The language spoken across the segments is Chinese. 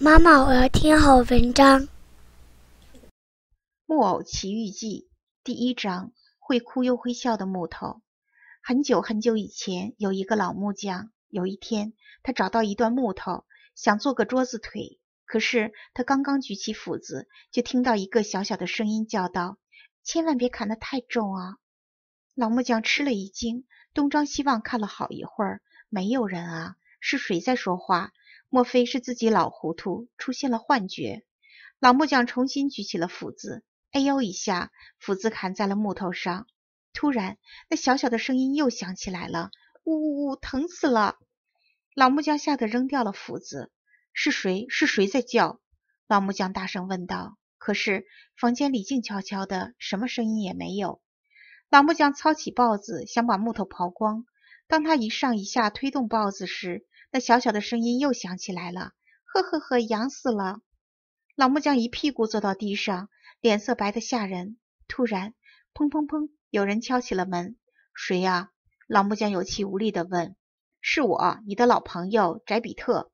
妈妈，我要听好文章《木偶奇遇记》第一章：会哭又会笑的木头。很久很久以前，有一个老木匠。有一天，他找到一段木头，想做个桌子腿。可是，他刚刚举起斧子，就听到一个小小的声音叫道：“千万别砍得太重啊！”老木匠吃了一惊，东张西望看了好一会儿，没有人啊，是谁在说话？莫非是自己老糊涂，出现了幻觉？老木匠重新举起了斧子，哎呦一下，斧子砍在了木头上。突然，那小小的声音又响起来了，呜呜呜，疼死了！老木匠吓得扔掉了斧子。是谁？是谁在叫？老木匠大声问道。可是房间里静悄悄的，什么声音也没有。老木匠操起刨子，想把木头刨光。当他一上一下推动刨子时，那小小的声音又响起来了，呵呵呵，痒死了！老木匠一屁股坐到地上，脸色白得吓人。突然，砰砰砰，有人敲起了门。谁呀？老木匠有气无力地问。是我，你的老朋友翟比特。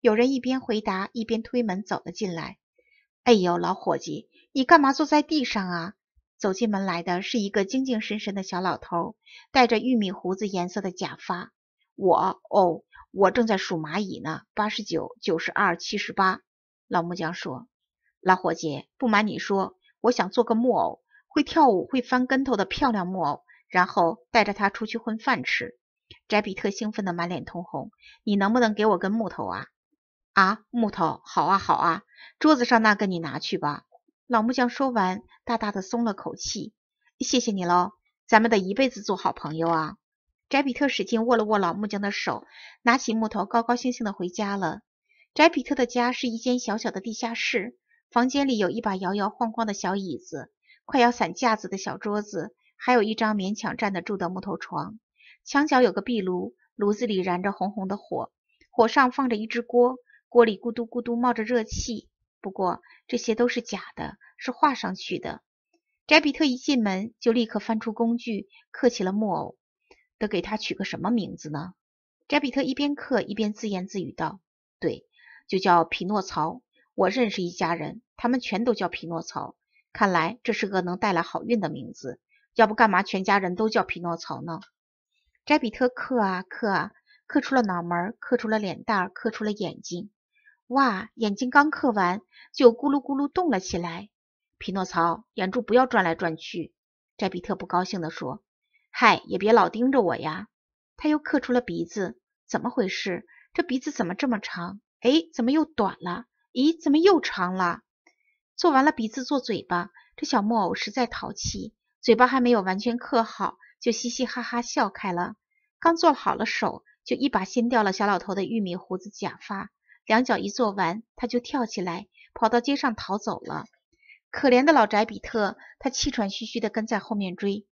有人一边回答，一边推门走了进来。哎呦，老伙计，你干嘛坐在地上啊？走进门来的是一个精精神神的小老头，戴着玉米胡子颜色的假发。我，哦。我正在数蚂蚁呢，八十九，九十二，七十八。老木匠说：“老伙计，不瞒你说，我想做个木偶，会跳舞，会翻跟头的漂亮木偶，然后带着它出去混饭吃。”翟比特兴奋的满脸通红：“你能不能给我根木头啊？啊，木头，好啊，好啊，桌子上那个你拿去吧。”老木匠说完，大大的松了口气：“谢谢你喽，咱们得一辈子做好朋友啊。”翟比特使劲握了握老木匠的手，拿起木头，高高兴兴的回家了。翟比特的家是一间小小的地下室，房间里有一把摇摇晃晃的小椅子，快要散架子的小桌子，还有一张勉强站得住的木头床。墙角有个壁炉，炉子里燃着红红的火，火上放着一只锅，锅里咕嘟咕嘟冒着热气。不过这些都是假的，是画上去的。翟比特一进门就立刻翻出工具，刻起了木偶。得给他取个什么名字呢？扎比特一边刻一边自言自语道：“对，就叫匹诺曹。我认识一家人，他们全都叫匹诺曹。看来这是个能带来好运的名字。要不干嘛全家人都叫匹诺曹呢？”扎比特刻啊刻啊，刻出了脑门，刻出了脸蛋，刻出了眼睛。哇，眼睛刚刻完就咕噜咕噜动了起来。匹诺曹，眼珠不要转来转去！扎比特不高兴地说。嗨，也别老盯着我呀！他又刻出了鼻子，怎么回事？这鼻子怎么这么长？哎，怎么又短了？咦，怎么又长了？做完了鼻子，做嘴巴。这小木偶实在淘气，嘴巴还没有完全刻好，就嘻嘻哈哈笑开了。刚做好了手，就一把掀掉了小老头的玉米胡子假发。两脚一做完，他就跳起来，跑到街上逃走了。可怜的老宅比特，他气喘吁吁的跟在后面追。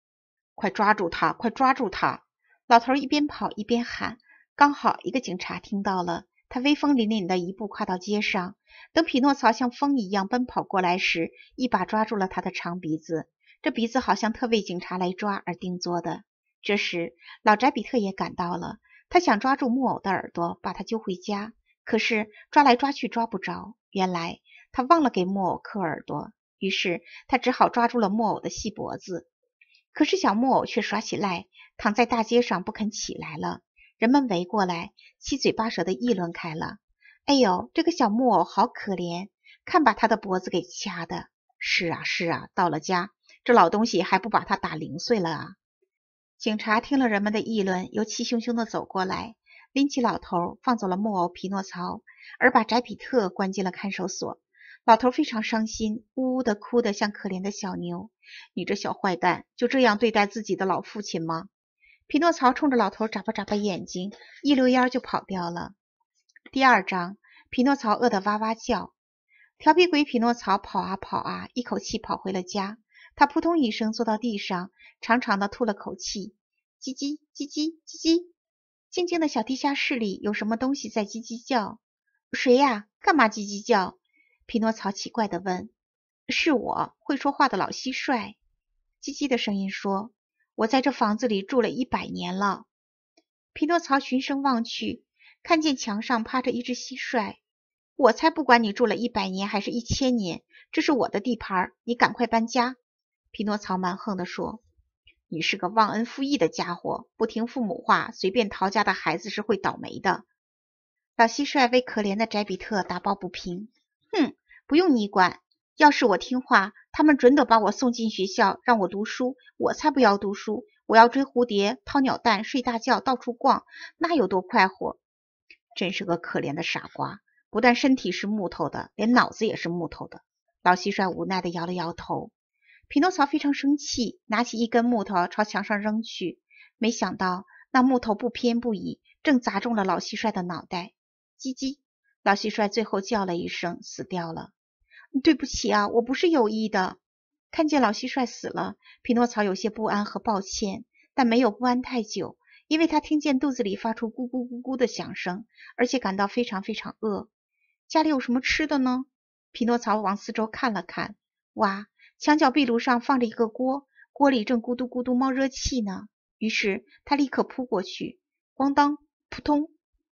快抓住他！快抓住他！老头一边跑一边喊。刚好一个警察听到了，他威风凛凛的一步跨到街上。等匹诺曹像风一样奔跑过来时，一把抓住了他的长鼻子。这鼻子好像特为警察来抓而定做的。这时，老宅比特也赶到了，他想抓住木偶的耳朵，把他揪回家。可是抓来抓去抓不着，原来他忘了给木偶刻耳朵。于是他只好抓住了木偶的细脖子。可是小木偶却耍起赖，躺在大街上不肯起来了。人们围过来，七嘴八舌的议论开了：“哎呦，这个小木偶好可怜，看把他的脖子给掐的！”“是啊，是啊，到了家，这老东西还不把他打零碎了啊！”警察听了人们的议论，又气汹汹的走过来，拎起老头，放走了木偶匹诺曹，而把宅比特关进了看守所。老头非常伤心，呜呜的哭得像可怜的小牛。你这小坏蛋，就这样对待自己的老父亲吗？匹诺曹冲着老头眨巴眨巴眼睛，一溜烟就跑掉了。第二章，匹诺曹饿得哇哇叫。调皮鬼匹诺曹跑啊跑啊，一口气跑回了家。他扑通一声坐到地上，长长的吐了口气。叽叽叽叽叽叽，静静的小地下室里有什么东西在叽叽叫？谁呀？干嘛叽叽叫？匹诺曹奇怪地问：“是我会说话的老蟋蟀，叽叽的声音说：‘我在这房子里住了一百年了。’”匹诺曹循声望去，看见墙上趴着一只蟋蟀。“我才不管你住了一百年还是一千年，这是我的地盘，你赶快搬家！”匹诺曹蛮横地说。“你是个忘恩负义的家伙，不听父母话，随便逃家的孩子是会倒霉的。”老蟋蟀为可怜的宅比特打抱不平，“哼！”不用你管！要是我听话，他们准得把我送进学校，让我读书。我才不要读书，我要追蝴蝶、掏鸟蛋、睡大觉、到处逛，那有多快活！真是个可怜的傻瓜，不但身体是木头的，连脑子也是木头的。老蟋蟀无奈地摇了摇头。匹诺曹非常生气，拿起一根木头朝墙上扔去，没想到那木头不偏不倚，正砸中了老蟋蟀的脑袋。叽叽！老蟋蟀最后叫了一声，死掉了。对不起啊，我不是有意的。看见老蟋蟀死了，匹诺曹有些不安和抱歉，但没有不安太久，因为他听见肚子里发出咕咕咕咕的响声，而且感到非常非常饿。家里有什么吃的呢？匹诺曹往四周看了看，哇，墙角壁炉上放着一个锅，锅里正咕嘟咕嘟冒热气呢。于是他立刻扑过去，咣当，扑通，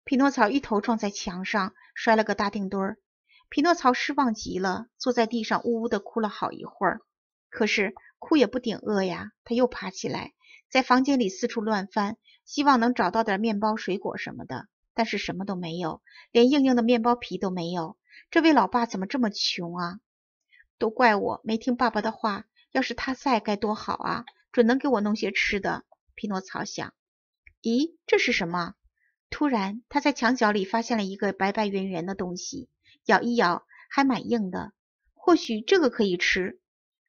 匹诺曹一头撞在墙上，摔了个大腚墩儿。匹诺曹失望极了，坐在地上呜呜的哭了好一会儿。可是哭也不顶饿呀，他又爬起来，在房间里四处乱翻，希望能找到点面包、水果什么的。但是什么都没有，连硬硬的面包皮都没有。这位老爸怎么这么穷啊？都怪我没听爸爸的话，要是他在该多好啊，准能给我弄些吃的。匹诺曹想。咦，这是什么？突然，他在墙角里发现了一个白白圆圆的东西。咬一咬，还蛮硬的。或许这个可以吃。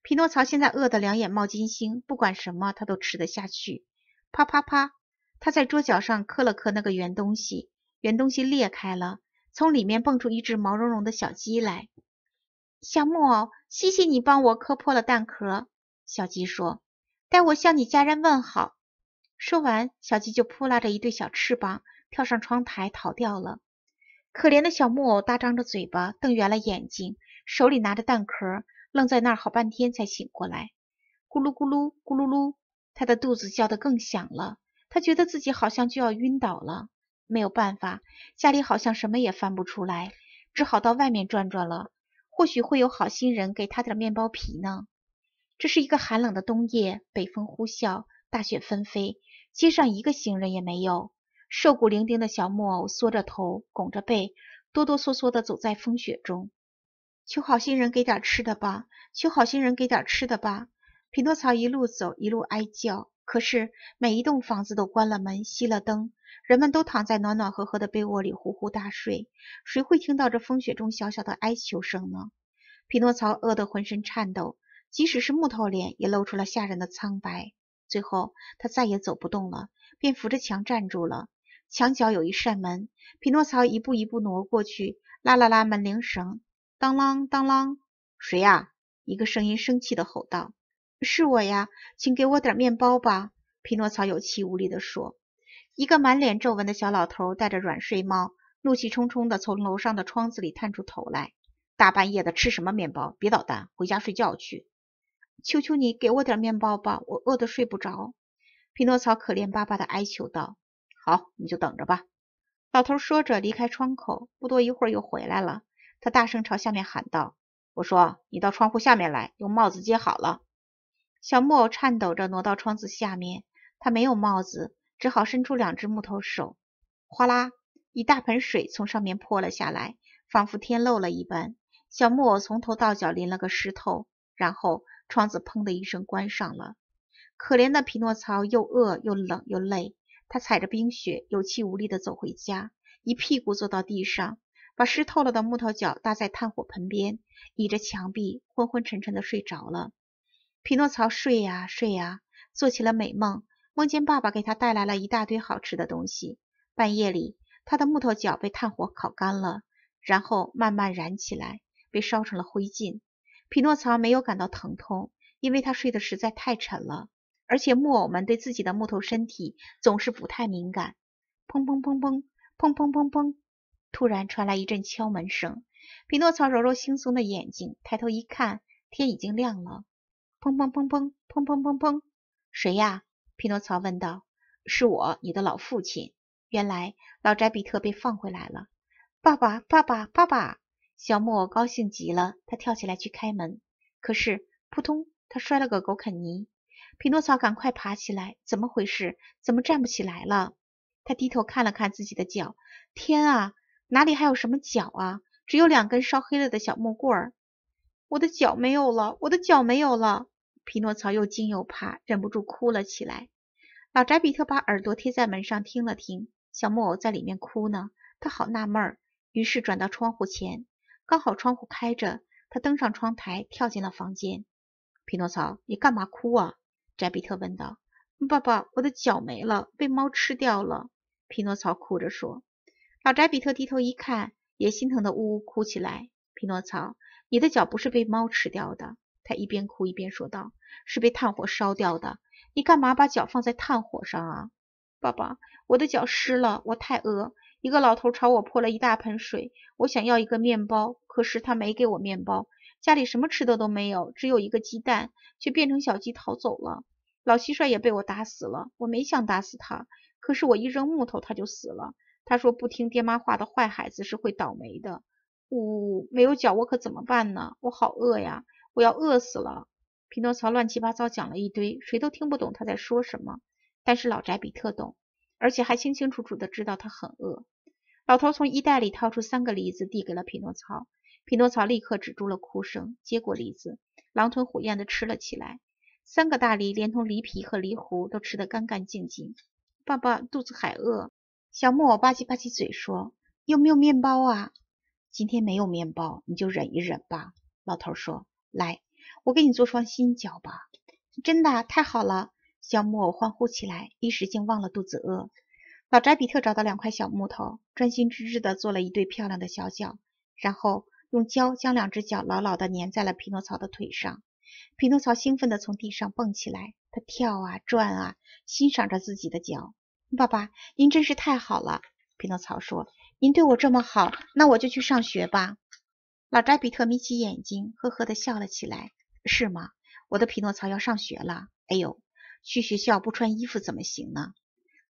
匹诺曹现在饿得两眼冒金星，不管什么他都吃得下去。啪啪啪，他在桌角上磕了磕那个圆东西，圆东西裂开了，从里面蹦出一只毛茸茸的小鸡来。小木偶，谢谢你帮我磕破了蛋壳。小鸡说：“代我向你家人问好。”说完，小鸡就扑拉着一对小翅膀，跳上窗台逃掉了。可怜的小木偶大张着嘴巴，瞪圆了眼睛，手里拿着蛋壳，愣在那儿好半天才醒过来。咕噜咕噜咕噜噜，他的肚子叫得更响了。他觉得自己好像就要晕倒了。没有办法，家里好像什么也翻不出来，只好到外面转转了。或许会有好心人给他点面包皮呢。这是一个寒冷的冬夜，北风呼啸，大雪纷飞，街上一个行人也没有。瘦骨伶仃的小木偶缩着头，拱着背，哆哆嗦嗦地走在风雪中。求好心人给点吃的吧！求好心人给点吃的吧！匹诺曹一路走，一路哀叫。可是每一栋房子都关了门，熄了灯，人们都躺在暖暖和和的被窝里呼呼大睡。谁会听到这风雪中小小的哀求声呢？匹诺曹饿得浑身颤抖，即使是木头脸也露出了吓人的苍白。最后，他再也走不动了，便扶着墙站住了。墙角有一扇门，匹诺曹一步一步挪过去，拉了拉门铃绳，当啷当啷，谁呀？一个声音生气的吼道：“是我呀，请给我点面包吧。”匹诺曹有气无力地说。一个满脸皱纹的小老头带着软睡猫，怒气冲冲地从楼上的窗子里探出头来：“大半夜的吃什么面包？别捣蛋，回家睡觉去！”“求求你给我点面包吧，我饿得睡不着。”匹诺曹可怜巴巴地哀求道。好，你就等着吧。老头说着，离开窗口，不多一会儿又回来了。他大声朝下面喊道：“我说，你到窗户下面来，用帽子接好了。”小木偶颤抖着挪到窗子下面，他没有帽子，只好伸出两只木头手。哗啦，一大盆水从上面泼了下来，仿佛天漏了一般。小木偶从头到脚淋了个湿透，然后窗子砰的一声关上了。可怜的匹诺曹又饿又冷又累。他踩着冰雪，有气无力地走回家，一屁股坐到地上，把湿透了的木头脚搭在炭火盆边，倚着墙壁，昏昏沉沉地睡着了。匹诺曹睡呀睡呀，做起了美梦，梦见爸爸给他带来了一大堆好吃的东西。半夜里，他的木头脚被炭火烤干了，然后慢慢燃起来，被烧成了灰烬。匹诺曹没有感到疼痛，因为他睡得实在太沉了。而且木偶们对自己的木头身体总是不太敏感。砰砰砰砰，砰砰砰砰！突然传来一阵敲门声。匹诺曹揉揉惺忪的眼睛，抬头一看，天已经亮了。砰砰砰砰，砰砰砰砰！谁呀？匹诺曹问道。“是我，你的老父亲。”原来老宅比特被放回来了。爸爸，爸爸，爸爸！小木偶高兴极了，他跳起来去开门，可是扑通，他摔了个狗啃泥。匹诺曹赶快爬起来，怎么回事？怎么站不起来了？他低头看了看自己的脚，天啊，哪里还有什么脚啊？只有两根烧黑了的小木棍儿。我的脚没有了，我的脚没有了。匹诺曹又惊又怕，忍不住哭了起来。老宅比特把耳朵贴在门上听了听，小木偶在里面哭呢。他好纳闷，于是转到窗户前，刚好窗户开着，他登上窗台，跳进了房间。匹诺曹，你干嘛哭啊？扎比特问道：“爸爸，我的脚没了，被猫吃掉了。”匹诺曹哭着说。老扎比特低头一看，也心疼的呜呜哭起来。匹诺曹，你的脚不是被猫吃掉的，他一边哭一边说道：“是被炭火烧掉的。你干嘛把脚放在炭火上啊？”爸爸，我的脚湿了，我太饿。一个老头朝我泼了一大盆水。我想要一个面包，可是他没给我面包。家里什么吃的都没有，只有一个鸡蛋，却变成小鸡逃走了。老蟋蟀也被我打死了，我没想打死他，可是我一扔木头他就死了。他说不听爹妈话的坏孩子是会倒霉的。呜，没有脚我可怎么办呢？我好饿呀，我要饿死了。匹诺曹乱七八糟讲了一堆，谁都听不懂他在说什么，但是老宅比特懂，而且还清清楚楚的知道他很饿。老头从衣袋里掏出三个梨子，递给了匹诺曹。匹诺曹立刻止住了哭声，接过梨子，狼吞虎咽地吃了起来。三个大梨，连同梨皮和梨核都吃得干干净净。爸爸肚子还饿，小木偶吧唧吧唧嘴说：“有没有面包啊？”今天没有面包，你就忍一忍吧。老头说：“来，我给你做双新脚吧。”真的，太好了！小木偶欢呼起来，一时竟忘了肚子饿。老宅比特找到两块小木头，专心致志地做了一对漂亮的小脚，然后用胶将两只脚牢牢地粘在了匹诺曹的腿上。匹诺曹兴奋地从地上蹦起来，他跳啊转啊，欣赏着自己的脚。爸爸，您真是太好了，匹诺曹说。您对我这么好，那我就去上学吧。老宅比特眯起眼睛，呵呵地笑了起来。是吗？我的匹诺曹要上学了。哎呦，去学校不穿衣服怎么行呢？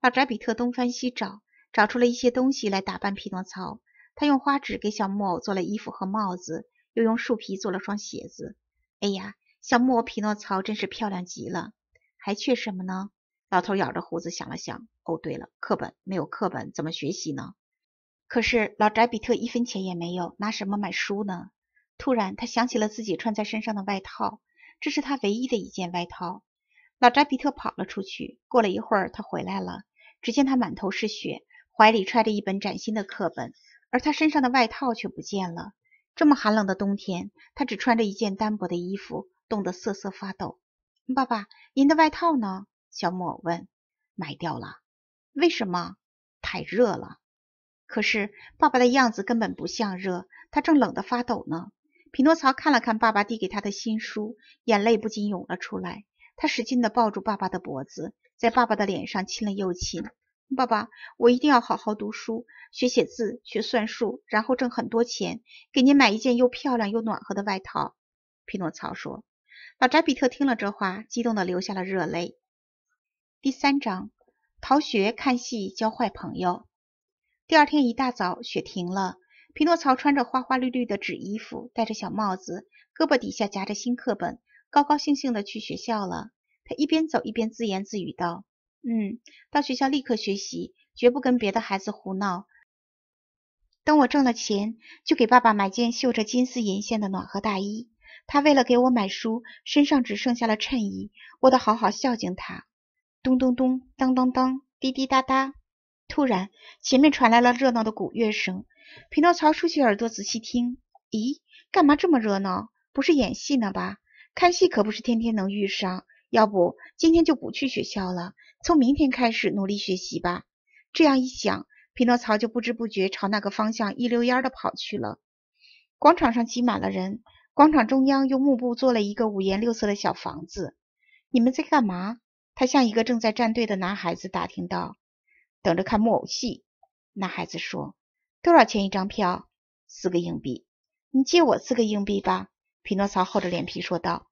老宅比特东翻西找，找出了一些东西来打扮匹诺曹。他用花纸给小木偶做了衣服和帽子，又用树皮做了双鞋子。哎呀！小木偶匹诺曹真是漂亮极了，还缺什么呢？老头咬着胡子想了想，哦，对了，课本没有课本怎么学习呢？可是老宅比特一分钱也没有，拿什么买书呢？突然，他想起了自己穿在身上的外套，这是他唯一的一件外套。老宅比特跑了出去，过了一会儿，他回来了，只见他满头是血，怀里揣着一本崭新的课本，而他身上的外套却不见了。这么寒冷的冬天，他只穿着一件单薄的衣服。冻得瑟瑟发抖，爸爸，您的外套呢？小木偶问。买掉了，为什么？太热了。可是爸爸的样子根本不像热，他正冷得发抖呢。匹诺曹看了看爸爸递给他的新书，眼泪不禁涌了出来。他使劲地抱住爸爸的脖子，在爸爸的脸上亲了又亲。爸爸，我一定要好好读书，学写字，学算术，然后挣很多钱，给您买一件又漂亮又暖和的外套。匹诺曹说。老宅比特听了这话，激动的流下了热泪。第三章，逃学、看戏、交坏朋友。第二天一大早，雪停了，匹诺曹穿着花花绿绿的纸衣服，戴着小帽子，胳膊底下夹着新课本，高高兴兴的去学校了。他一边走一边自言自语道：“嗯，到学校立刻学习，绝不跟别的孩子胡闹。等我挣了钱，就给爸爸买件绣着金丝银线的暖和大衣。”他为了给我买书，身上只剩下了衬衣，我得好好孝敬他。咚咚咚，当当当，滴滴答答。突然，前面传来了热闹的鼓乐声。匹诺曹竖起耳朵仔细听：“咦，干嘛这么热闹？不是演戏呢吧？看戏可不是天天能遇上，要不今天就不去学校了，从明天开始努力学习吧。”这样一想，匹诺曹就不知不觉朝那个方向一溜烟的跑去了。广场上挤满了人。广场中央用幕布做了一个五颜六色的小房子。你们在干嘛？他向一个正在站队的男孩子打听到，等着看木偶戏。那孩子说，多少钱一张票？四个硬币。你借我四个硬币吧。匹诺曹厚着脸皮说道。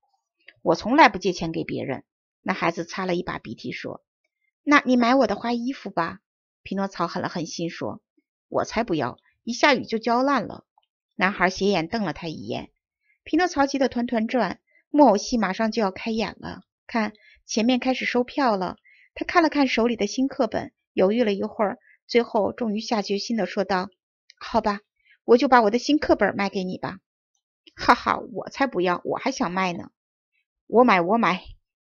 我从来不借钱给别人。那孩子擦了一把鼻涕说，那你买我的花衣服吧。匹诺曹狠了狠心说，我才不要，一下雨就浇烂了。男孩斜眼瞪了他一眼。匹诺曹急得团团转，木偶戏马上就要开演了。看，前面开始收票了。他看了看手里的新课本，犹豫了一会儿，最后终于下决心地说道：“好吧，我就把我的新课本卖给你吧。”“哈哈，我才不要，我还想卖呢。”“我买，我买。”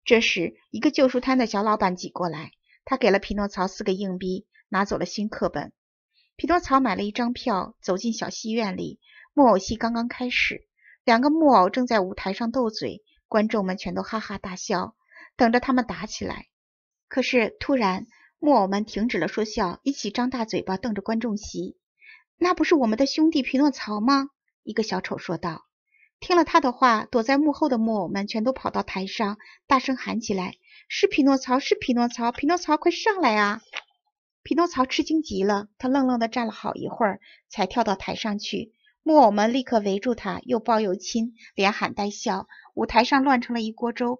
这时，一个旧书摊的小老板挤过来，他给了匹诺曹四个硬币，拿走了新课本。匹诺曹买了一张票，走进小戏院里，木偶戏刚刚开始。两个木偶正在舞台上斗嘴，观众们全都哈哈大笑，等着他们打起来。可是突然，木偶们停止了说笑，一起张大嘴巴瞪着观众席。那不是我们的兄弟匹诺曹吗？一个小丑说道。听了他的话，躲在幕后的木偶们全都跑到台上，大声喊起来：“是匹诺曹，是匹诺曹，匹诺曹，快上来啊！”匹诺曹吃惊极了，他愣愣地站了好一会儿，才跳到台上去。木偶们立刻围住他，又抱又亲，连喊带笑，舞台上乱成了一锅粥。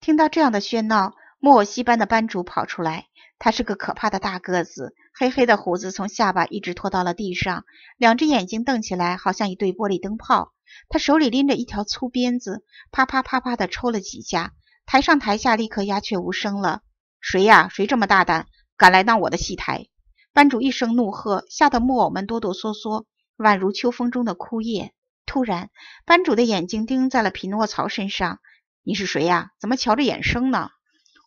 听到这样的喧闹，木偶戏班的班主跑出来。他是个可怕的大个子，黑黑的胡子从下巴一直拖到了地上，两只眼睛瞪起来，好像一对玻璃灯泡。他手里拎着一条粗鞭子，啪啪啪啪地抽了几下，台上台下立刻鸦雀无声了。谁呀？谁这么大胆，敢来当我的戏台？班主一声怒喝，吓得木偶们哆哆嗦嗦。宛如秋风中的枯叶。突然，班主的眼睛盯在了匹诺曹身上。“你是谁呀？怎么瞧着眼生呢？”“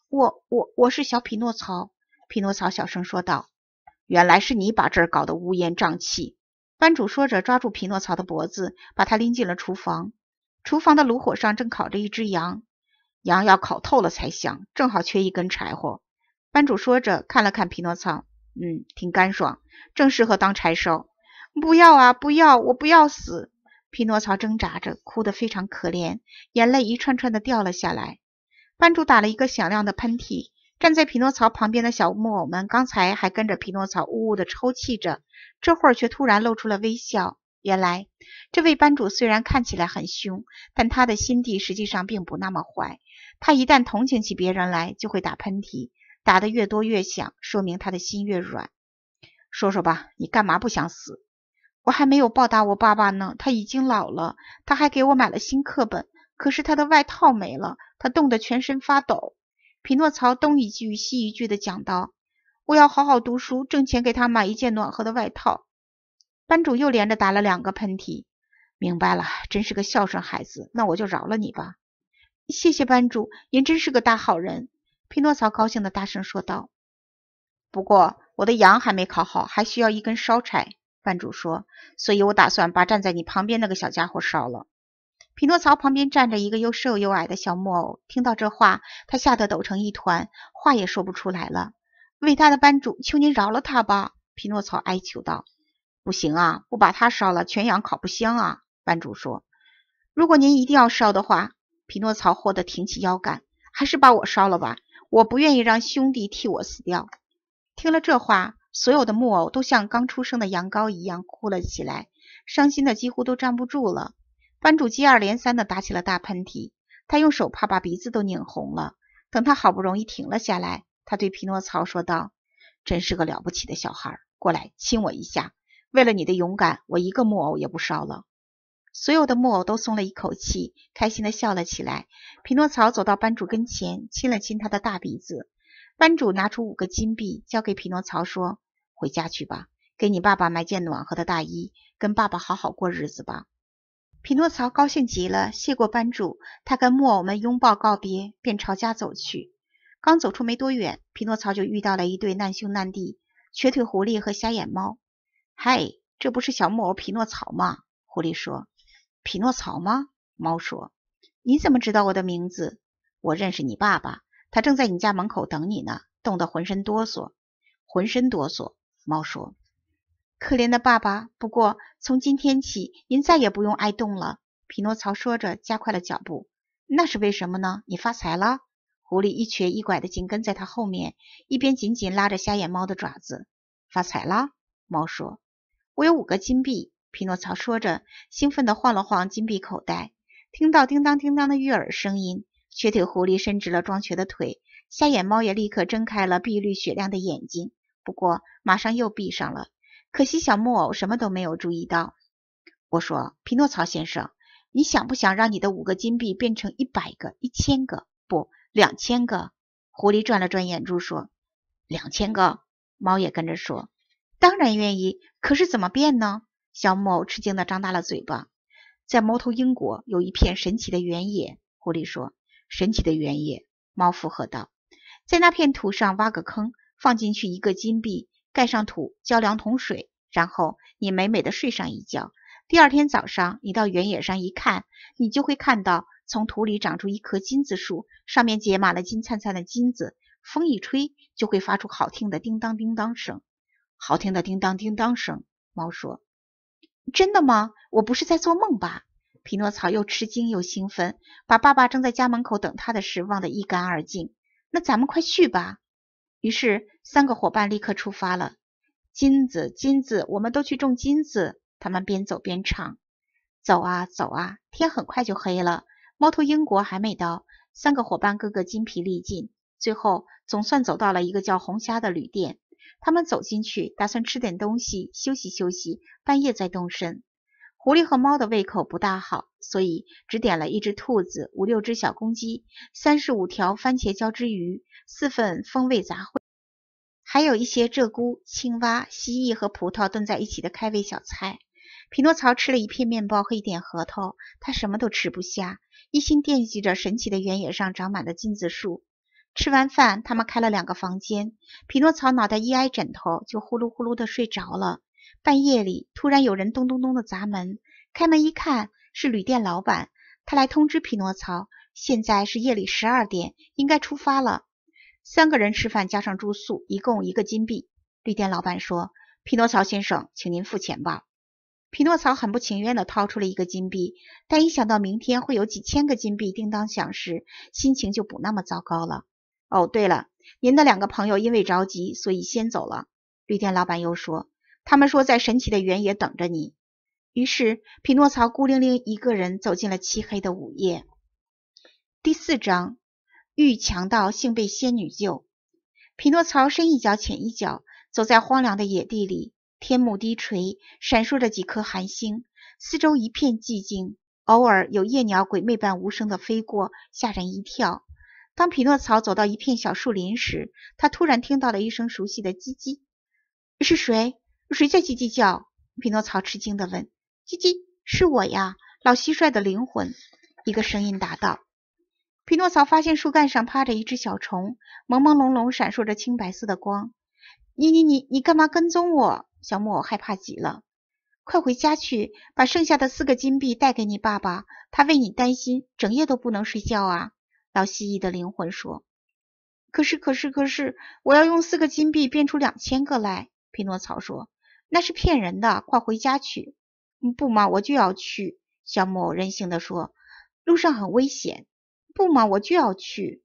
我、我、我是小匹诺曹。”匹诺曹小声说道。“原来是你把这儿搞得乌烟瘴气。”班主说着，抓住匹诺曹的脖子，把他拎进了厨房。厨房的炉火上正烤着一只羊，羊要烤透了才香，正好缺一根柴火。班主说着，看了看匹诺曹，“嗯，挺干爽，正适合当柴烧。”不要啊！不要！我不要死！匹诺曹挣扎着，哭得非常可怜，眼泪一串串的掉了下来。班主打了一个响亮的喷嚏。站在匹诺曹旁边的小木偶们，刚才还跟着匹诺曹呜呜地抽泣着，这会儿却突然露出了微笑。原来，这位班主虽然看起来很凶，但他的心地实际上并不那么坏。他一旦同情起别人来，就会打喷嚏，打得越多越响，说明他的心越软。说说吧，你干嘛不想死？我还没有报答我爸爸呢，他已经老了，他还给我买了新课本，可是他的外套没了，他冻得全身发抖。匹诺曹东一句西一句地讲道：“我要好好读书，挣钱给他买一件暖和的外套。”班主又连着打了两个喷嚏，明白了，真是个孝顺孩子，那我就饶了你吧。谢谢班主，您真是个大好人。匹诺曹高兴地大声说道：“不过我的羊还没烤好，还需要一根烧柴。”班主说：“所以我打算把站在你旁边那个小家伙烧了。”匹诺曹旁边站着一个又瘦又矮的小木偶，听到这话，他吓得抖成一团，话也说不出来了。“伟大的班主，求您饶了他吧！”匹诺曹哀求道。“不行啊，不把他烧了，全羊烤不香啊！”班主说。“如果您一定要烧的话，”匹诺曹豁得挺起腰杆，“还是把我烧了吧，我不愿意让兄弟替我死掉。”听了这话。所有的木偶都像刚出生的羊羔一样哭了起来，伤心的几乎都站不住了。班主接二连三的打起了大喷嚏，他用手帕把鼻子都拧红了。等他好不容易停了下来，他对匹诺曹说道：“真是个了不起的小孩，过来亲我一下。为了你的勇敢，我一个木偶也不烧了。”所有的木偶都松了一口气，开心的笑了起来。匹诺曹走到班主跟前，亲了亲他的大鼻子。班主拿出五个金币，交给匹诺曹，说：“回家去吧，给你爸爸买件暖和的大衣，跟爸爸好好过日子吧。”匹诺曹高兴极了，谢过班主，他跟木偶们拥抱告别，便朝家走去。刚走出没多远，匹诺曹就遇到了一对难兄难弟——瘸腿狐狸和瞎眼猫。“嗨，这不是小木偶匹诺曹吗？”狐狸说。“匹诺曹吗？”猫说。“你怎么知道我的名字？我认识你爸爸。”他正在你家门口等你呢，冻得浑身哆嗦。浑身哆嗦，猫说：“可怜的爸爸，不过从今天起，您再也不用挨冻了。”匹诺曹说着加快了脚步。那是为什么呢？你发财了？狐狸一瘸一拐的紧跟在他后面，一边紧紧拉着瞎眼猫的爪子。发财了，猫说：“我有五个金币。”匹诺曹说着兴奋地晃了晃金币口袋，听到叮当叮当的悦耳声音。瘸腿狐狸伸直了装瘸的腿，瞎眼猫也立刻睁开了碧绿雪亮的眼睛，不过马上又闭上了。可惜小木偶什么都没有注意到。我说：“匹诺曹先生，你想不想让你的五个金币变成一百个、一千个？不，两千个？”狐狸转了转眼珠说：“两千个。”猫也跟着说：“当然愿意，可是怎么变呢？”小木偶吃惊地张大了嘴巴。在猫头鹰国有一片神奇的原野，狐狸说。神奇的原野，猫附和道：“在那片土上挖个坑，放进去一个金币，盖上土，浇两桶水，然后你美美的睡上一觉。第二天早上，你到原野上一看，你就会看到从土里长出一棵金子树，上面结满了金灿灿的金子，风一吹就会发出好听的叮当叮当声。好听的叮当叮当声。”猫说：“真的吗？我不是在做梦吧？”匹诺曹又吃惊又兴奋，把爸爸正在家门口等他的事忘得一干二净。那咱们快去吧！于是三个伙伴立刻出发了。金子，金子，我们都去种金子！他们边走边唱。走啊走啊，天很快就黑了。猫头鹰国还没到，三个伙伴个个筋疲力尽。最后总算走到了一个叫红虾的旅店。他们走进去，打算吃点东西，休息休息，半夜再动身。狐狸和猫的胃口不大好，所以只点了一只兔子、五六只小公鸡、三十五条番茄椒汁鱼、四份风味杂烩，还有一些鹧鸪、青蛙、蜥蜴和葡萄炖在一起的开胃小菜。匹诺曹吃了一片面包和一点核桃，他什么都吃不下，一心惦记着神奇的原野上长满的金子树。吃完饭，他们开了两个房间，匹诺曹脑袋一挨枕头就呼噜呼噜的睡着了。半夜里，突然有人咚咚咚的砸门。开门一看，是旅店老板。他来通知匹诺曹，现在是夜里十二点，应该出发了。三个人吃饭加上住宿，一共一个金币。旅店老板说：“匹诺曹先生，请您付钱吧。”匹诺曹很不情愿的掏出了一个金币，但一想到明天会有几千个金币叮当响时，心情就不那么糟糕了。哦，对了，您的两个朋友因为着急，所以先走了。旅店老板又说。他们说在神奇的原野等着你。于是，匹诺曹孤零零一个人走进了漆黑的午夜。第四章遇强盗，幸被仙女救。匹诺曹深一脚浅一脚走在荒凉的野地里，天幕低垂，闪烁着几颗寒星，四周一片寂静，偶尔有夜鸟鬼魅般无声的飞过，吓人一跳。当匹诺曹走到一片小树林时，他突然听到了一声熟悉的“叽叽”，是谁？谁在叽叽叫？匹诺曹吃惊的问。“叽叽，是我呀，老蟋蟀的灵魂。”一个声音答道。匹诺曹发现树干上趴着一只小虫，朦朦胧胧闪烁着青白色的光。“你你你，你干嘛跟踪我？”小木偶害怕极了。“快回家去，把剩下的四个金币带给你爸爸，他为你担心，整夜都不能睡觉啊。”老蜥蜴的灵魂说。“可是可是可是，我要用四个金币变出两千个来。”匹诺曹说。那是骗人的，快回家去！不嘛，我就要去。小木偶任性地说：“路上很危险。”不嘛，我就要去。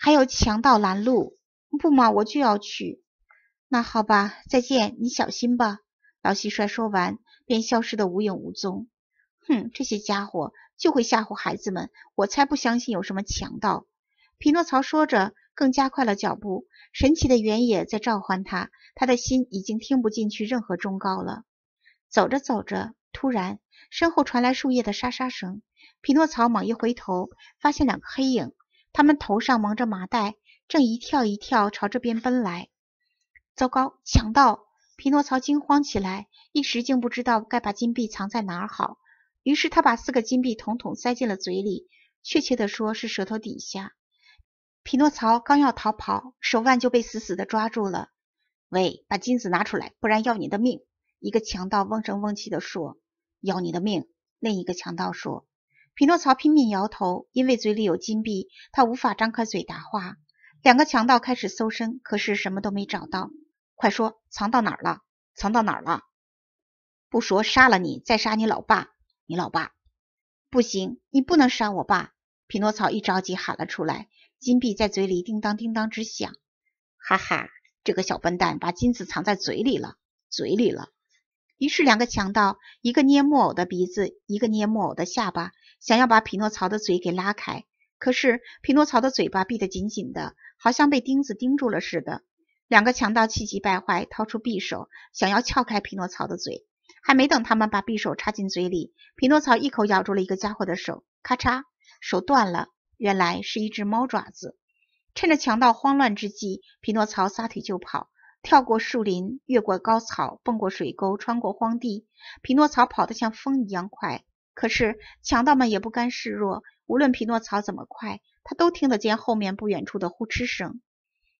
还有强盗拦路。不嘛，我就要去。那好吧，再见，你小心吧。老蟋蟀说完，便消失得无影无踪。哼，这些家伙就会吓唬孩子们，我才不相信有什么强盗。匹诺曹说着。更加快了脚步，神奇的原野在召唤他，他的心已经听不进去任何忠告了。走着走着，突然身后传来树叶的沙沙声，匹诺曹猛一回头，发现两个黑影，他们头上蒙着麻袋，正一跳一跳朝这边奔来。糟糕，强盗！匹诺曹惊慌起来，一时竟不知道该把金币藏在哪儿好。于是他把四个金币统统塞进了嘴里，确切的说是舌头底下。匹诺曹刚要逃跑，手腕就被死死的抓住了。“喂，把金子拿出来，不然要你的命！”一个强盗瓮声瓮气地说。“要你的命！”另一个强盗说。匹诺曹拼命摇头，因为嘴里有金币，他无法张开嘴答话。两个强盗开始搜身，可是什么都没找到。“快说，藏到哪儿了？藏到哪儿了？不说，杀了你，再杀你老爸！你老爸！”“不行，你不能杀我爸！”匹诺曹一着急喊了出来。金币在嘴里叮当叮当直响，哈哈，这个小笨蛋把金子藏在嘴里了，嘴里了。于是两个强盗，一个捏木偶的鼻子，一个捏木偶的下巴，想要把匹诺曹的嘴给拉开。可是匹诺曹的嘴巴闭得紧紧的，好像被钉子钉住了似的。两个强盗气急败坏，掏出匕首，想要撬开匹诺曹的嘴。还没等他们把匕首插进嘴里，匹诺曹一口咬住了一个家伙的手，咔嚓，手断了。原来是一只猫爪子，趁着强盗慌乱之际，匹诺曹撒腿就跑，跳过树林，越过高草，蹦过水沟，穿过荒地。匹诺曹跑得像风一样快，可是强盗们也不甘示弱。无论匹诺曹怎么快，他都听得见后面不远处的呼哧声。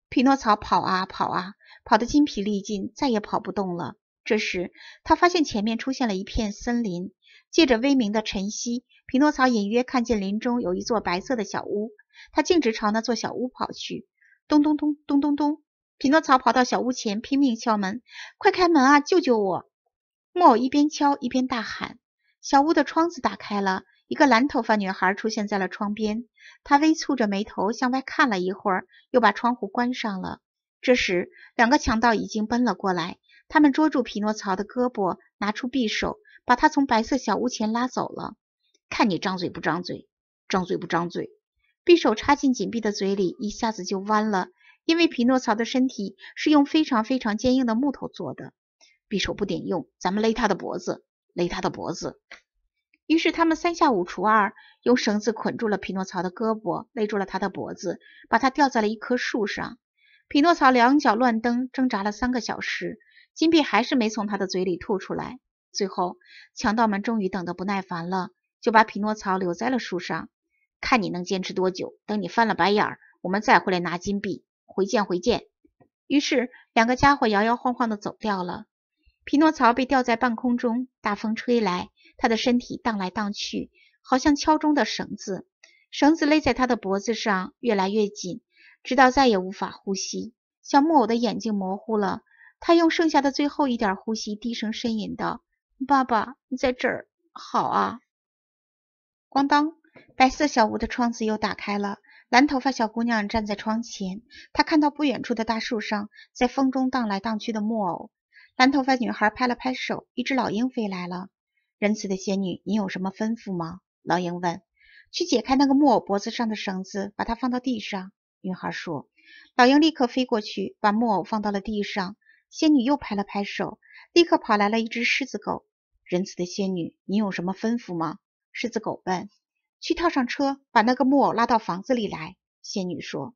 匹诺曹跑啊跑啊，跑得筋疲力尽，再也跑不动了。这时，他发现前面出现了一片森林，借着微明的晨曦。匹诺曹隐约看见林中有一座白色的小屋，他径直朝那座小屋跑去。咚咚咚咚咚咚！匹诺曹跑到小屋前，拼命敲门：“快开门啊！救救我！”木偶一边敲一边大喊。小屋的窗子打开了，一个蓝头发女孩出现在了窗边。她微蹙着眉头向外看了一会儿，又把窗户关上了。这时，两个强盗已经奔了过来，他们捉住匹诺曹的胳膊，拿出匕首，把他从白色小屋前拉走了。看你张嘴不张嘴，张嘴不张嘴，匕首插进紧闭的嘴里，一下子就弯了，因为匹诺曹的身体是用非常非常坚硬的木头做的，匕首不顶用，咱们勒他的脖子，勒他的脖子。于是他们三下五除二，用绳子捆住了匹诺曹的胳膊，勒住了他的脖子，把他吊在了一棵树上。匹诺曹两脚乱蹬，挣扎了三个小时，金币还是没从他的嘴里吐出来。最后，强盗们终于等得不耐烦了。就把匹诺曹留在了树上，看你能坚持多久。等你翻了白眼儿，我们再回来拿金币。回见，回见。于是，两个家伙摇摇晃晃地走掉了。匹诺曹被吊在半空中，大风吹来，他的身体荡来荡去，好像敲钟的绳子。绳子勒在他的脖子上，越来越紧，直到再也无法呼吸。小木偶的眼睛模糊了，他用剩下的最后一点呼吸，低声呻吟道：“爸爸，你在这儿好啊。”咣当！白色小屋的窗子又打开了。蓝头发小姑娘站在窗前，她看到不远处的大树上，在风中荡来荡去的木偶。蓝头发女孩拍了拍手，一只老鹰飞来了。仁慈的仙女，你有什么吩咐吗？老鹰问。去解开那个木偶脖子上的绳子，把它放到地上。女孩说。老鹰立刻飞过去，把木偶放到了地上。仙女又拍了拍手，立刻跑来了一只狮子狗。仁慈的仙女，你有什么吩咐吗？狮子狗问：“去套上车，把那个木偶拉到房子里来。”仙女说：“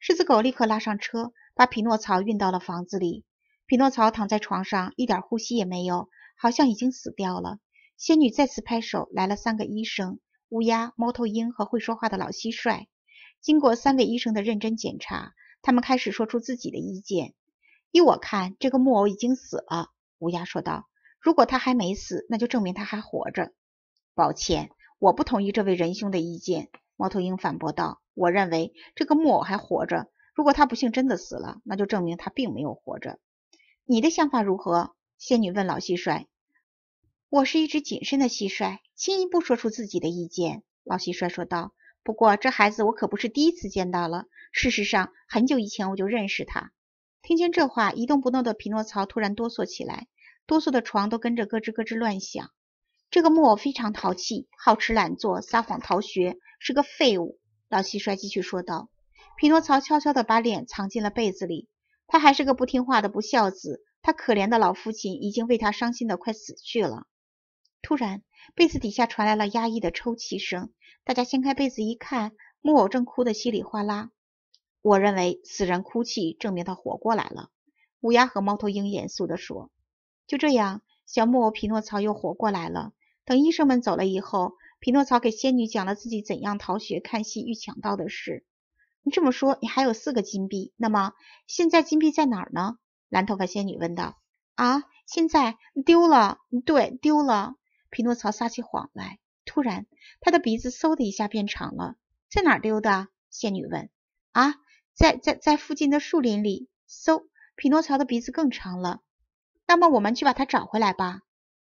狮子狗立刻拉上车，把匹诺曹运到了房子里。匹诺曹躺在床上，一点呼吸也没有，好像已经死掉了。”仙女再次拍手，来了三个医生：乌鸦、猫头鹰和会说话的老蟋蟀。经过三位医生的认真检查，他们开始说出自己的意见。“依我看，这个木偶已经死了。”乌鸦说道。“如果他还没死，那就证明他还活着。”抱歉，我不同意这位仁兄的意见。”猫头鹰反驳道，“我认为这个木偶还活着。如果他不幸真的死了，那就证明他并没有活着。你的想法如何？”仙女问老蟋蟀。“我是一只谨慎的蟋蟀，轻易不说出自己的意见。”老蟋蟀说道。“不过这孩子我可不是第一次见到了。事实上，很久以前我就认识他。”听见这话，一动不动的匹诺曹突然哆嗦起来，哆嗦的床都跟着咯吱咯吱乱响。这个木偶非常淘气，好吃懒做，撒谎逃学，是个废物。老蟋蟀继续说道。匹诺曹悄悄地把脸藏进了被子里。他还是个不听话的不孝子。他可怜的老父亲已经为他伤心的快死去了。突然，被子底下传来了压抑的抽泣声。大家掀开被子一看，木偶正哭得稀里哗啦。我认为死人哭泣证明他活过来了。乌鸦和猫头鹰严肃地说。就这样，小木偶匹诺曹又活过来了。等医生们走了以后，匹诺曹给仙女讲了自己怎样逃学、看戏、遇强盗的事。你这么说，你还有四个金币。那么现在金币在哪儿呢？蓝头发仙女问道。啊，现在丢了，对，丢了。匹诺曹撒起谎来。突然，他的鼻子嗖的一下变长了。在哪儿丢的？仙女问。啊，在在在附近的树林里。嗖，匹诺曹的鼻子更长了。那么我们去把它找回来吧。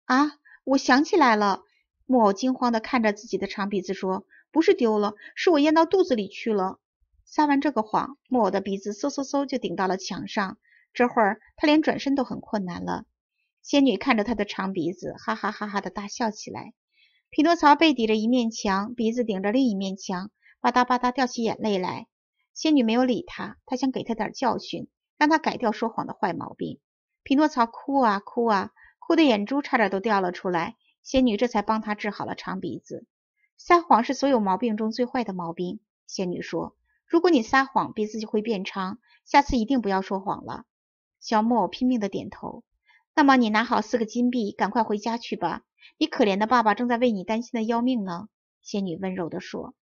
啊？我想起来了，木偶惊慌的看着自己的长鼻子说：“不是丢了，是我咽到肚子里去了。”撒完这个谎，木偶的鼻子嗖嗖嗖就顶到了墙上，这会儿他连转身都很困难了。仙女看着他的长鼻子，哈哈哈哈的大笑起来。匹诺曹背抵着一面墙，鼻子顶着另一面墙，吧嗒吧嗒掉起眼泪来。仙女没有理他，她想给他点教训，让他改掉说谎的坏毛病。匹诺曹哭啊哭啊。哭的眼珠差点都掉了出来，仙女这才帮他治好了长鼻子。撒谎是所有毛病中最坏的毛病，仙女说：“如果你撒谎，鼻子就会变长。下次一定不要说谎了。”小木偶拼命的点头。那么你拿好四个金币，赶快回家去吧，你可怜的爸爸正在为你担心的要命呢。”仙女温柔的说。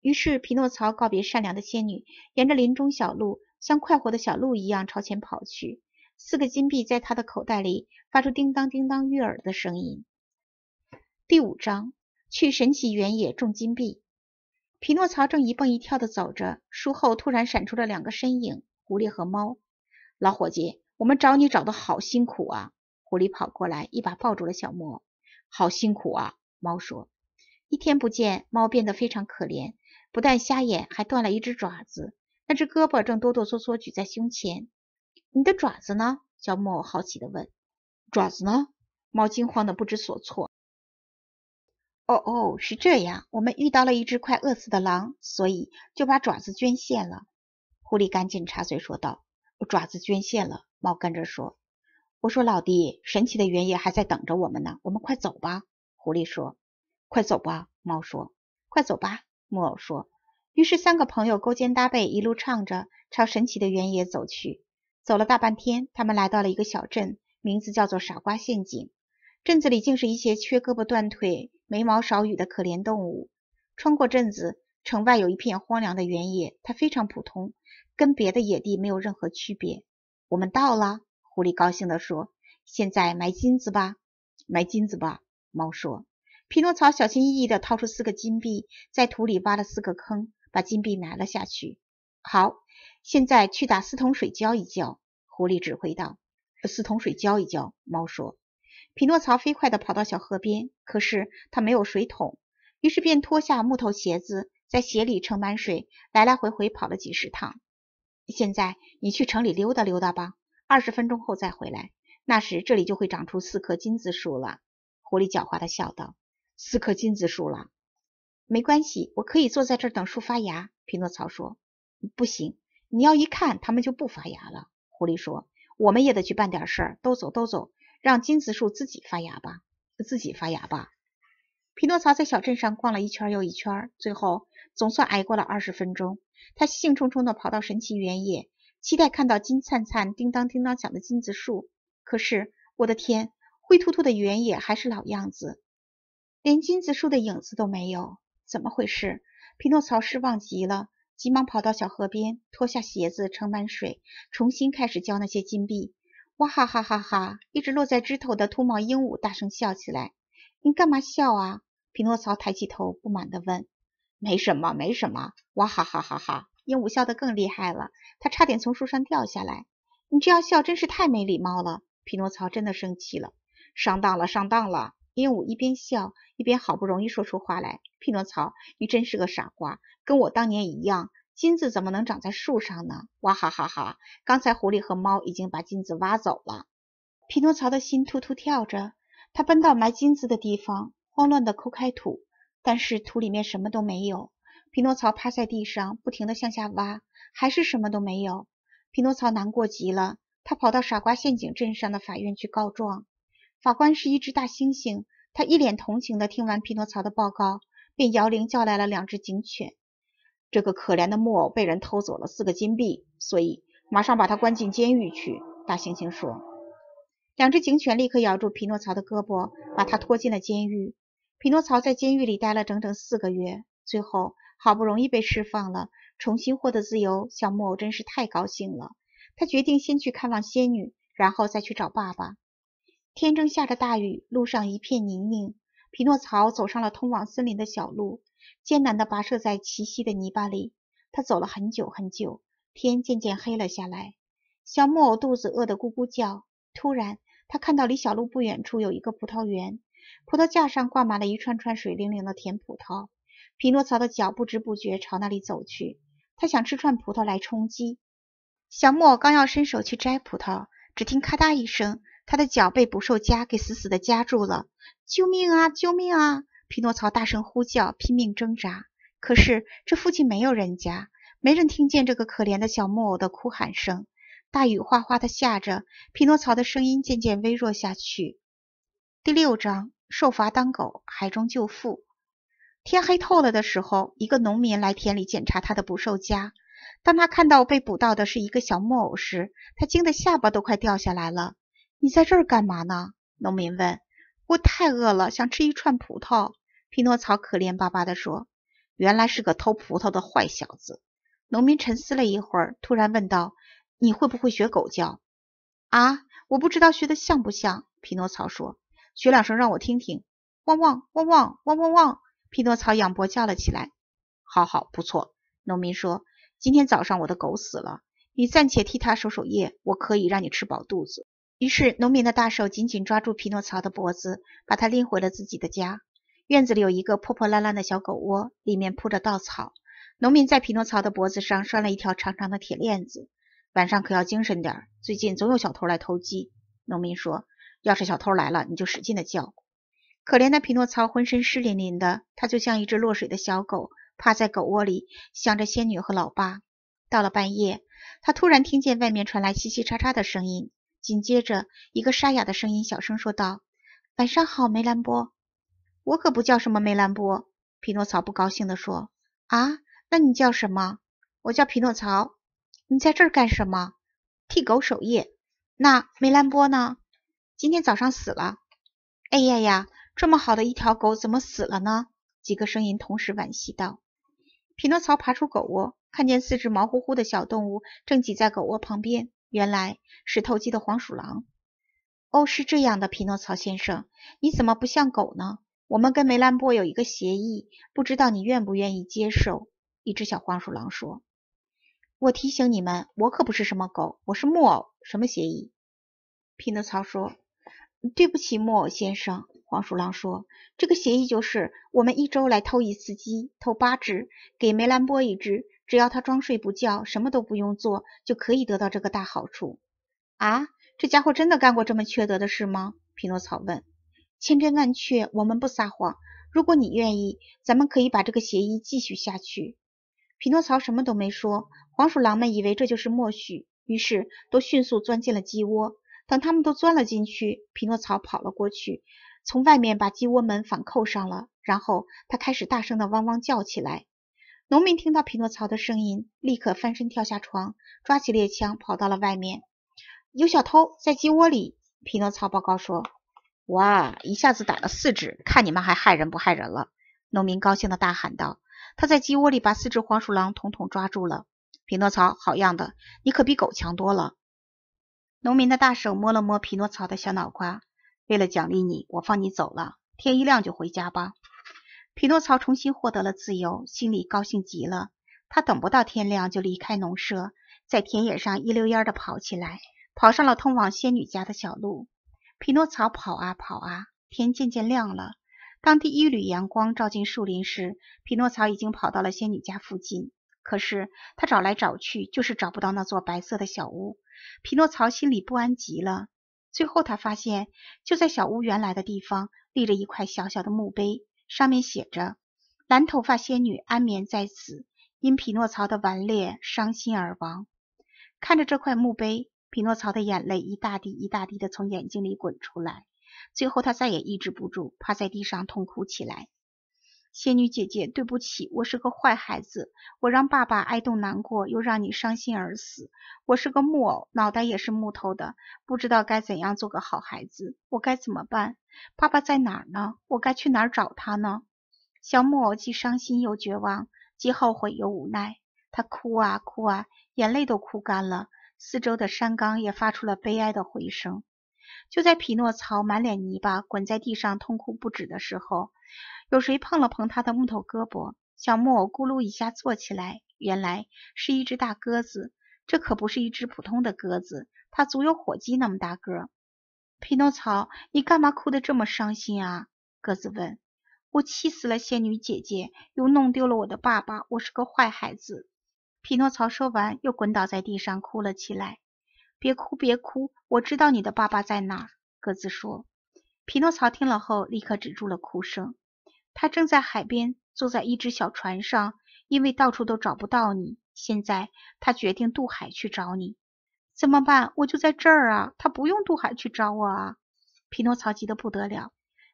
于是，匹诺曹告别善良的仙女，沿着林中小路，像快活的小鹿一样朝前跑去。四个金币在他的口袋里发出叮当叮当悦耳的声音。第五章去神奇原野种金币。匹诺曹正一蹦一跳的走着，树后突然闪出了两个身影，狐狸和猫。老伙计，我们找你找的好辛苦啊！狐狸跑过来，一把抱住了小莫。好辛苦啊！猫说。一天不见，猫变得非常可怜，不但瞎眼，还断了一只爪子，那只胳膊正哆哆嗦嗦举在胸前。你的爪子呢？小木偶好奇的问。“爪子呢？”猫惊慌的不知所措。“哦哦，是这样，我们遇到了一只快饿死的狼，所以就把爪子捐献了。”狐狸赶紧插嘴说道。“爪子捐献了。”猫跟着说。“我说老弟，神奇的原野还在等着我们呢，我们快走吧。”狐狸说。“快走吧。”猫说。“快走吧。”木偶说。于是三个朋友勾肩搭背，一路唱着朝神奇的原野走去。走了大半天，他们来到了一个小镇，名字叫做傻瓜陷阱。镇子里竟是一些缺胳膊断腿、没毛少羽的可怜动物。穿过镇子，城外有一片荒凉的原野，它非常普通，跟别的野地没有任何区别。我们到了，狐狸高兴地说：“现在埋金子吧，埋金子吧。”猫说。匹诺曹小心翼翼地掏出四个金币，在土里挖了四个坑，把金币埋了下去。好，现在去打四桶水浇一浇。”狐狸指挥道。“四桶水浇一浇。”猫说。匹诺曹飞快的跑到小河边，可是他没有水桶，于是便脱下木头鞋子，在鞋里盛满水，来来回回跑了几十趟。现在你去城里溜达溜达吧，二十分钟后再回来，那时这里就会长出四棵金子树了。”狐狸狡猾的笑道。“四棵金子树了？没关系，我可以坐在这儿等树发芽。”匹诺曹说。不行，你要一看，它们就不发芽了。狐狸说：“我们也得去办点事儿，都走，都走，让金子树自己发芽吧，自己发芽吧。”匹诺曹在小镇上逛了一圈又一圈，最后总算挨过了二十分钟。他兴冲冲的跑到神奇原野，期待看到金灿灿、叮当叮当响的金子树。可是，我的天，灰秃秃的原野还是老样子，连金子树的影子都没有。怎么回事？匹诺曹失望极了。急忙跑到小河边，脱下鞋子盛满水，重新开始浇那些金币。哇哈哈哈哈！一只落在枝头的秃毛鹦鹉大声笑起来。你干嘛笑啊？匹诺曹抬起头，不满地问。没什么，没什么。哇哈哈哈哈！鹦鹉笑得更厉害了，它差点从树上掉下来。你这样笑真是太没礼貌了。匹诺曹真的生气了。上当了，上当了。鹦鹉一边笑，一边好不容易说出话来：“匹诺曹，你真是个傻瓜，跟我当年一样。金子怎么能长在树上呢？哇哈哈哈！刚才狐狸和猫已经把金子挖走了。”匹诺曹的心突突跳着，他奔到埋金子的地方，慌乱地抠开土，但是土里面什么都没有。匹诺曹趴在地上，不停地向下挖，还是什么都没有。匹诺曹难过极了，他跑到傻瓜陷阱镇上的法院去告状。法官是一只大猩猩，他一脸同情的听完匹诺曹的报告，便摇铃叫来了两只警犬。这个可怜的木偶被人偷走了四个金币，所以马上把他关进监狱去。大猩猩说：“两只警犬立刻咬住匹诺曹的胳膊，把他拖进了监狱。”匹诺曹在监狱里待了整整四个月，最后好不容易被释放了，重新获得自由。小木偶真是太高兴了，他决定先去看望仙女，然后再去找爸爸。天正下着大雨，路上一片泥泞。匹诺曹走上了通往森林的小路，艰难的跋涉在齐膝的泥巴里。他走了很久很久，天渐渐黑了下来。小木偶肚子饿得咕咕叫。突然，他看到离小路不远处有一个葡萄园，葡萄架上挂满了一串串水灵灵的甜葡萄。匹诺曹的脚不知不觉朝那里走去，他想吃串葡萄来充饥。小木偶刚要伸手去摘葡萄，只听咔嗒一声。他的脚被捕兽夹给死死的夹住了，救命啊！救命啊！匹诺曹大声呼叫，拼命挣扎。可是这附近没有人家，没人听见这个可怜的小木偶的哭喊声。大雨哗哗的下着，匹诺曹的声音渐渐微弱下去。第六章：受罚当狗，海中救父。天黑透了的时候，一个农民来田里检查他的捕兽夹。当他看到被捕到的是一个小木偶时，他惊得下巴都快掉下来了。你在这儿干嘛呢？农民问。我太饿了，想吃一串葡萄。匹诺曹可怜巴巴地说。原来是个偷葡萄的坏小子。农民沉思了一会儿，突然问道：“你会不会学狗叫？”啊，我不知道学得像不像。匹诺曹说：“学两声让我听听。”汪汪，汪汪，汪汪汪。匹诺曹仰脖叫了起来。好好，不错。农民说：“今天早上我的狗死了，你暂且替它守守夜，我可以让你吃饱肚子。”于是，农民的大手紧紧抓住匹诺曹的脖子，把他拎回了自己的家。院子里有一个破破烂烂的小狗窝，里面铺着稻草。农民在匹诺曹的脖子上拴了一条长长的铁链子。晚上可要精神点，最近总有小偷来偷鸡。农民说：“要是小偷来了，你就使劲的叫。”可怜的匹诺曹浑身湿淋淋的，他就像一只落水的小狗，趴在狗窝里想着仙女和老爸。到了半夜，他突然听见外面传来嘻嘻喳喳的声音。紧接着，一个沙哑的声音小声说道：“晚上好，梅兰波。”“我可不叫什么梅兰波。”匹诺曹不高兴地说。“啊，那你叫什么？我叫匹诺曹。你在这儿干什么？替狗守夜。那梅兰波呢？今天早上死了。”“哎呀呀，这么好的一条狗怎么死了呢？”几个声音同时惋惜道。匹诺曹爬出狗窝，看见四只毛乎乎的小动物正挤在狗窝旁边。原来是偷鸡的黄鼠狼！哦，是这样的，匹诺曹先生，你怎么不像狗呢？我们跟梅兰波有一个协议，不知道你愿不愿意接受？一只小黄鼠狼说：“我提醒你们，我可不是什么狗，我是木偶。什么协议？”匹诺曹说：“对不起，木偶先生。”黄鼠狼说：“这个协议就是，我们一周来偷一次鸡，偷八只，给梅兰波一只。”只要他装睡不叫，什么都不用做，就可以得到这个大好处。啊，这家伙真的干过这么缺德的事吗？匹诺曹问。千真万确，我们不撒谎。如果你愿意，咱们可以把这个协议继续下去。匹诺曹什么都没说。黄鼠狼们以为这就是默许，于是都迅速钻进了鸡窝。等他们都钻了进去，匹诺曹跑了过去，从外面把鸡窝门反扣上了。然后他开始大声的汪汪叫起来。农民听到匹诺曹的声音，立刻翻身跳下床，抓起猎枪跑到了外面。有小偷在鸡窝里，匹诺曹报告说：“哇，一下子打了四只，看你们还害人不害人了！”农民高兴的大喊道：“他在鸡窝里把四只黄鼠狼统统抓住了。”匹诺曹，好样的，你可比狗强多了。农民的大手摸了摸匹诺曹的小脑瓜，为了奖励你，我放你走了。天一亮就回家吧。匹诺曹重新获得了自由，心里高兴极了。他等不到天亮就离开农舍，在田野上一溜烟地跑起来，跑上了通往仙女家的小路。匹诺曹跑啊跑啊，天渐渐亮了。当第一缕阳光照进树林时，匹诺曹已经跑到了仙女家附近。可是他找来找去，就是找不到那座白色的小屋。匹诺曹心里不安极了。最后，他发现就在小屋原来的地方立着一块小小的墓碑。上面写着：“蓝头发仙女安眠在此，因匹诺曹的顽劣伤心而亡。”看着这块墓碑，匹诺曹的眼泪一大滴一大滴的从眼睛里滚出来，最后他再也抑制不住，趴在地上痛哭起来。仙女姐姐，对不起，我是个坏孩子，我让爸爸挨冻难过，又让你伤心而死。我是个木偶，脑袋也是木头的，不知道该怎样做个好孩子，我该怎么办？爸爸在哪儿呢？我该去哪儿找他呢？小木偶既伤心又绝望，既后悔又无奈，他哭啊哭啊，眼泪都哭干了，四周的山冈也发出了悲哀的回声。就在匹诺曹满脸泥巴，滚在地上痛哭不止的时候。有谁碰了碰他的木头胳膊，小木偶咕噜一下坐起来。原来是一只大鸽子，这可不是一只普通的鸽子，它足有火鸡那么大个。匹诺曹，你干嘛哭得这么伤心啊？鸽子问。我气死了仙女姐姐，又弄丢了我的爸爸，我是个坏孩子。匹诺曹说完，又滚倒在地上哭了起来。别哭，别哭，我知道你的爸爸在哪儿。鸽子说。匹诺曹听了后，立刻止住了哭声。他正在海边坐在一只小船上，因为到处都找不到你。现在他决定渡海去找你，怎么办？我就在这儿啊！他不用渡海去找我啊！匹诺曹急得不得了。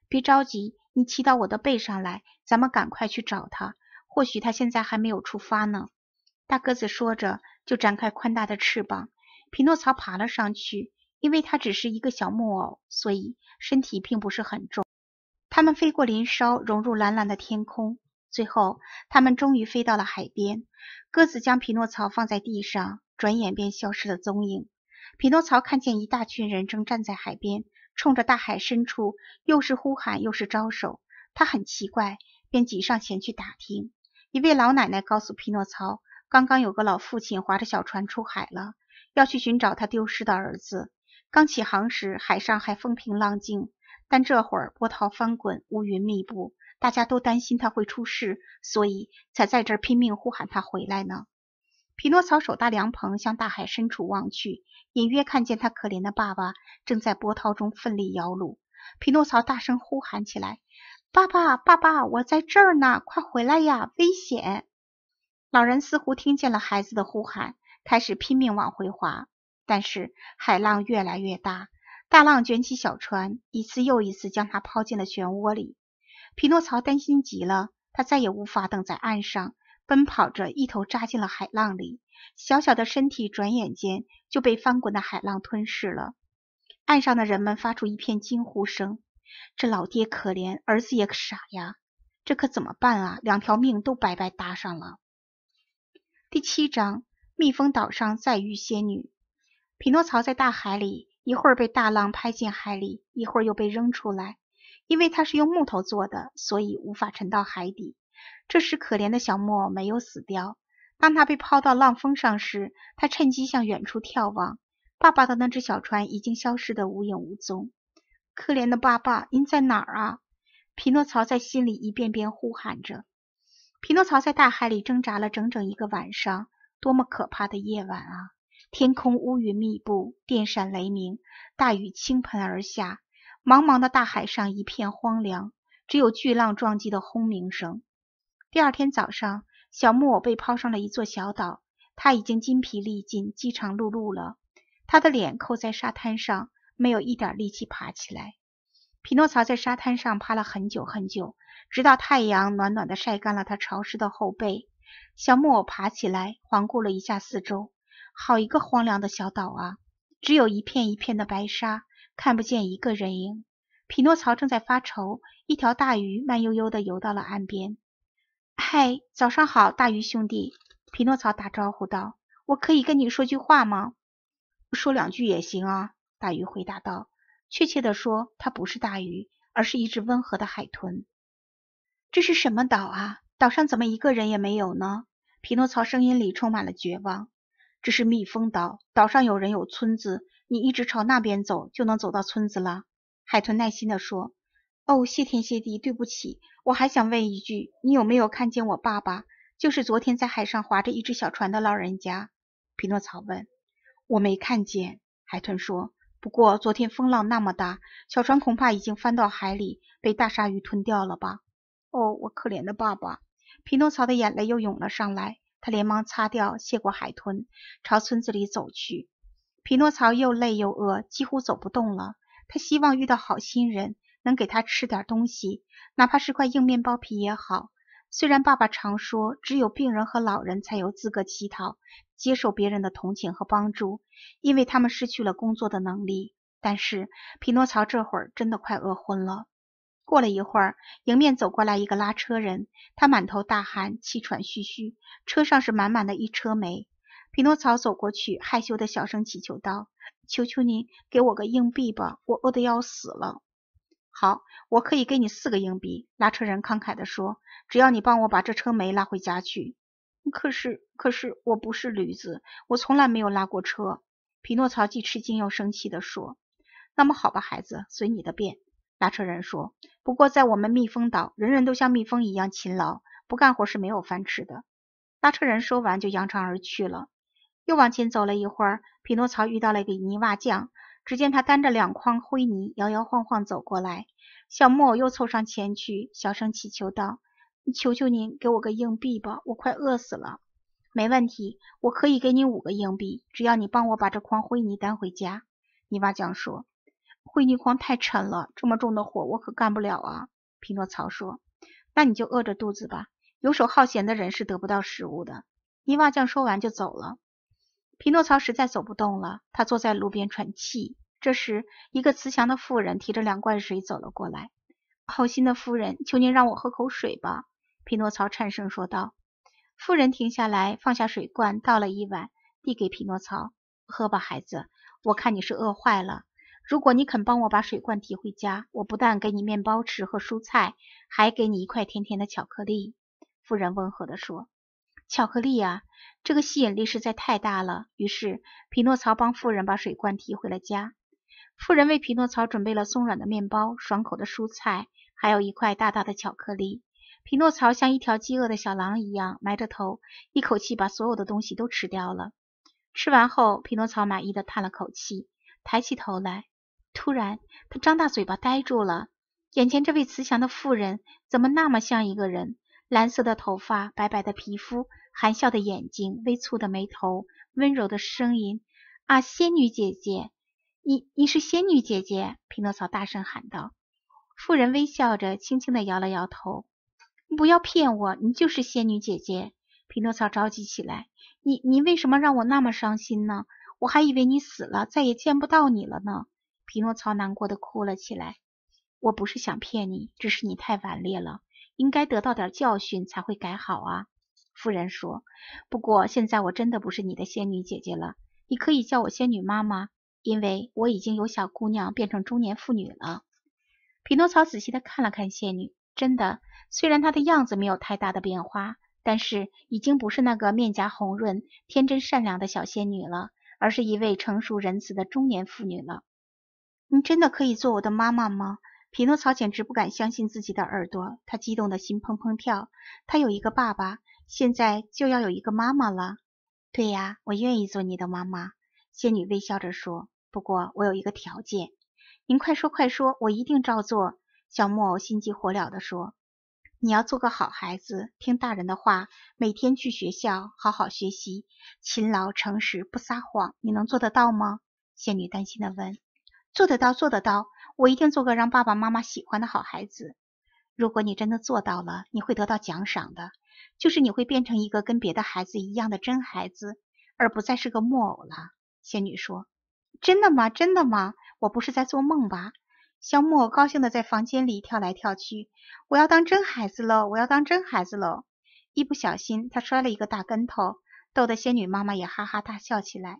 别着急，你骑到我的背上来，咱们赶快去找他。或许他现在还没有出发呢。大个子说着，就展开宽大的翅膀，匹诺曹爬了上去。因为他只是一个小木偶，所以身体并不是很重。他们飞过林梢，融入蓝蓝的天空。最后，他们终于飞到了海边。鸽子将匹诺曹放在地上，转眼便消失了踪影。匹诺曹看见一大群人正站在海边，冲着大海深处，又是呼喊又是招手。他很奇怪，便挤上前去打听。一位老奶奶告诉匹诺曹，刚刚有个老父亲划着小船出海了，要去寻找他丢失的儿子。刚起航时，海上还风平浪静，但这会儿波涛翻滚，乌云密布，大家都担心他会出事，所以才在这儿拼命呼喊他回来呢。匹诺曹手搭凉棚，向大海深处望去，隐约看见他可怜的爸爸正在波涛中奋力摇橹。匹诺曹大声呼喊起来：“爸爸，爸爸，我在这儿呢，快回来呀，危险！”老人似乎听见了孩子的呼喊，开始拼命往回划。但是海浪越来越大，大浪卷起小船，一次又一次将他抛进了漩涡里。匹诺曹担心极了，他再也无法等在岸上，奔跑着一头扎进了海浪里。小小的身体转眼间就被翻滚的海浪吞噬了。岸上的人们发出一片惊呼声：“这老爹可怜，儿子也傻呀！这可怎么办啊？两条命都白白搭上了。”第七章：蜜蜂岛上再遇仙女。匹诺曹在大海里，一会儿被大浪拍进海里，一会儿又被扔出来。因为他是用木头做的，所以无法沉到海底。这时，可怜的小木偶没有死掉。当他被抛到浪峰上时，他趁机向远处眺望。爸爸的那只小船已经消失得无影无踪。可怜的爸爸，您在哪儿啊？匹诺曹在心里一遍遍呼喊着。匹诺曹在大海里挣扎了整整一个晚上，多么可怕的夜晚啊！天空乌云密布，电闪雷鸣，大雨倾盆而下。茫茫的大海上一片荒凉，只有巨浪撞击的轰鸣声。第二天早上，小木偶被抛上了一座小岛。他已经筋疲力尽、饥肠辘辘了。他的脸扣在沙滩上，没有一点力气爬起来。匹诺曹在沙滩上趴了很久很久，直到太阳暖暖地晒干了他潮湿的后背。小木偶爬起来，环顾了一下四周。好一个荒凉的小岛啊！只有一片一片的白沙，看不见一个人影。匹诺曹正在发愁，一条大鱼慢悠悠的游到了岸边。嗨，早上好，大鱼兄弟！匹诺曹打招呼道：“我可以跟你说句话吗？说两句也行啊。”大鱼回答道：“确切的说，它不是大鱼，而是一只温和的海豚。”这是什么岛啊？岛上怎么一个人也没有呢？匹诺曹声音里充满了绝望。这是蜜蜂岛，岛上有人有村子，你一直朝那边走就能走到村子了。海豚耐心地说。哦，谢天谢地，对不起，我还想问一句，你有没有看见我爸爸？就是昨天在海上划着一只小船的老人家。匹诺曹问。我没看见，海豚说。不过昨天风浪那么大，小船恐怕已经翻到海里，被大鲨鱼吞掉了吧？哦，我可怜的爸爸，匹诺曹的眼泪又涌了上来。他连忙擦掉，谢过海豚，朝村子里走去。匹诺曹又累又饿，几乎走不动了。他希望遇到好心人，能给他吃点东西，哪怕是块硬面包皮也好。虽然爸爸常说，只有病人和老人才有资格乞讨，接受别人的同情和帮助，因为他们失去了工作的能力。但是，匹诺曹这会儿真的快饿昏了。过了一会儿，迎面走过来一个拉车人，他满头大汗，气喘吁吁，车上是满满的一车煤。匹诺曹走过去，害羞的小声祈求道：“求求你给我个硬币吧，我饿得要死了。”“好，我可以给你四个硬币。”拉车人慷慨地说，“只要你帮我把这车煤拉回家去。”“可是，可是我不是驴子，我从来没有拉过车。”匹诺曹既吃惊又生气地说。“那么好吧，孩子，随你的便。”拉车人说：“不过在我们蜜蜂岛，人人都像蜜蜂一样勤劳，不干活是没有饭吃的。”拉车人说完就扬长而去了。又往前走了一会儿，匹诺曹遇到了一个泥瓦匠，只见他担着两筐灰泥，摇摇晃晃走过来。小木偶又凑上前去，小声祈求道：“求求您给我个硬币吧，我快饿死了。”“没问题，我可以给你五个硬币，只要你帮我把这筐灰泥担回家。”泥瓦匠说。会泥筐太沉了，这么重的活我可干不了啊！”匹诺曹说。“那你就饿着肚子吧，游手好闲的人是得不到食物的。”泥瓦匠说完就走了。匹诺曹实在走不动了，他坐在路边喘气。这时，一个慈祥的妇人提着两罐水走了过来。“好心的夫人，求您让我喝口水吧！”匹诺曹颤声说道。妇人停下来，放下水罐，倒了一碗，递给匹诺曹：“喝吧，孩子，我看你是饿坏了。”如果你肯帮我把水罐提回家，我不但给你面包吃和蔬菜，还给你一块甜甜的巧克力。”妇人温和地说。“巧克力啊，这个吸引力实在太大了。”于是，匹诺曹帮妇人把水罐提回了家。妇人为匹诺曹准备了松软的面包、爽口的蔬菜，还有一块大大的巧克力。匹诺曹像一条饥饿的小狼一样埋着头，一口气把所有的东西都吃掉了。吃完后，匹诺曹满意的叹了口气，抬起头来。突然，他张大嘴巴呆住了。眼前这位慈祥的妇人，怎么那么像一个人？蓝色的头发，白白的皮肤，含笑的眼睛，微蹙的眉头，温柔的声音啊，仙女姐姐，你你是仙女姐姐！匹诺曹大声喊道。妇人微笑着，轻轻的摇了摇头。不要骗我，你就是仙女姐姐！匹诺曹着急起来。你你为什么让我那么伤心呢？我还以为你死了，再也见不到你了呢。匹诺曹难过的哭了起来。我不是想骗你，只是你太顽劣了，应该得到点教训才会改好啊。”夫人说，“不过现在我真的不是你的仙女姐姐了，你可以叫我仙女妈妈，因为我已经有小姑娘变成中年妇女了。”匹诺曹仔细的看了看仙女，真的，虽然她的样子没有太大的变化，但是已经不是那个面颊红润、天真善良的小仙女了，而是一位成熟仁慈的中年妇女了。你真的可以做我的妈妈吗？匹诺曹简直不敢相信自己的耳朵，他激动的心砰砰跳。他有一个爸爸，现在就要有一个妈妈了。对呀，我愿意做你的妈妈。仙女微笑着说。不过我有一个条件。您快说快说，我一定照做。小木偶心急火燎地说。你要做个好孩子，听大人的话，每天去学校好好学习，勤劳、诚实、不撒谎。你能做得到吗？仙女担心地问。做得到，做得到！我一定做个让爸爸妈妈喜欢的好孩子。如果你真的做到了，你会得到奖赏的，就是你会变成一个跟别的孩子一样的真孩子，而不再是个木偶了。仙女说：“真的吗？真的吗？我不是在做梦吧？”小木偶高兴的在房间里跳来跳去：“我要当真孩子喽！我要当真孩子喽！”一不小心，他摔了一个大跟头，逗得仙女妈妈也哈哈大笑起来。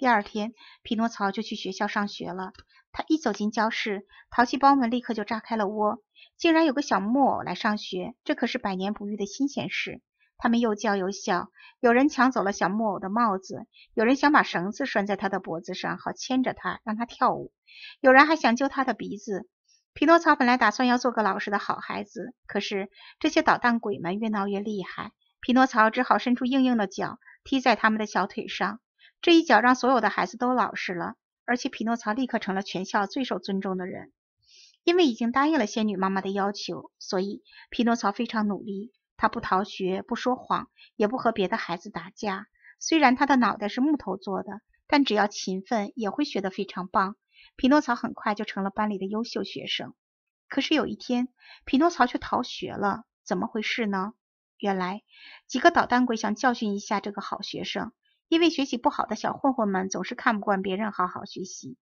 第二天，匹诺曹就去学校上学了。他一走进教室，淘气包们立刻就炸开了窝。竟然有个小木偶来上学，这可是百年不遇的新鲜事。他们又叫又笑，有人抢走了小木偶的帽子，有人想把绳子拴在他的脖子上，好牵着他让他跳舞，有人还想揪他的鼻子。匹诺曹本来打算要做个老实的好孩子，可是这些捣蛋鬼们越闹越厉害，匹诺曹只好伸出硬硬的脚踢在他们的小腿上。这一脚让所有的孩子都老实了，而且匹诺曹立刻成了全校最受尊重的人。因为已经答应了仙女妈妈的要求，所以匹诺曹非常努力。他不逃学，不说谎，也不和别的孩子打架。虽然他的脑袋是木头做的，但只要勤奋，也会学得非常棒。匹诺曹很快就成了班里的优秀学生。可是有一天，匹诺曹却逃学了。怎么回事呢？原来几个捣蛋鬼想教训一下这个好学生。因为学习不好的小混混们总是看不惯别人好好学习，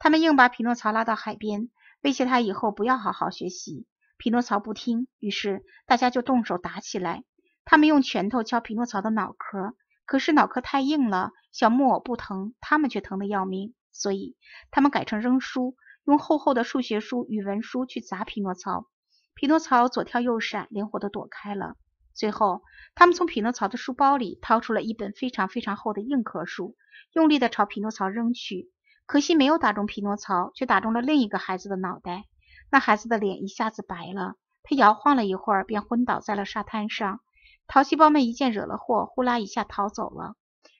他们硬把匹诺曹拉到海边，威胁他以后不要好好学习。匹诺曹不听，于是大家就动手打起来。他们用拳头敲匹诺曹的脑壳，可是脑壳太硬了，小木偶不疼，他们却疼得要命。所以他们改成扔书，用厚厚的数学书、语文书去砸匹诺曹。匹诺曹左跳右闪，灵活的躲开了。最后，他们从匹诺曹的书包里掏出了一本非常非常厚的硬壳书，用力地朝匹诺曹扔去。可惜没有打中匹诺曹，却打中了另一个孩子的脑袋。那孩子的脸一下子白了，他摇晃了一会儿，便昏倒在了沙滩上。淘气包们一见惹了祸，呼啦一下逃走了。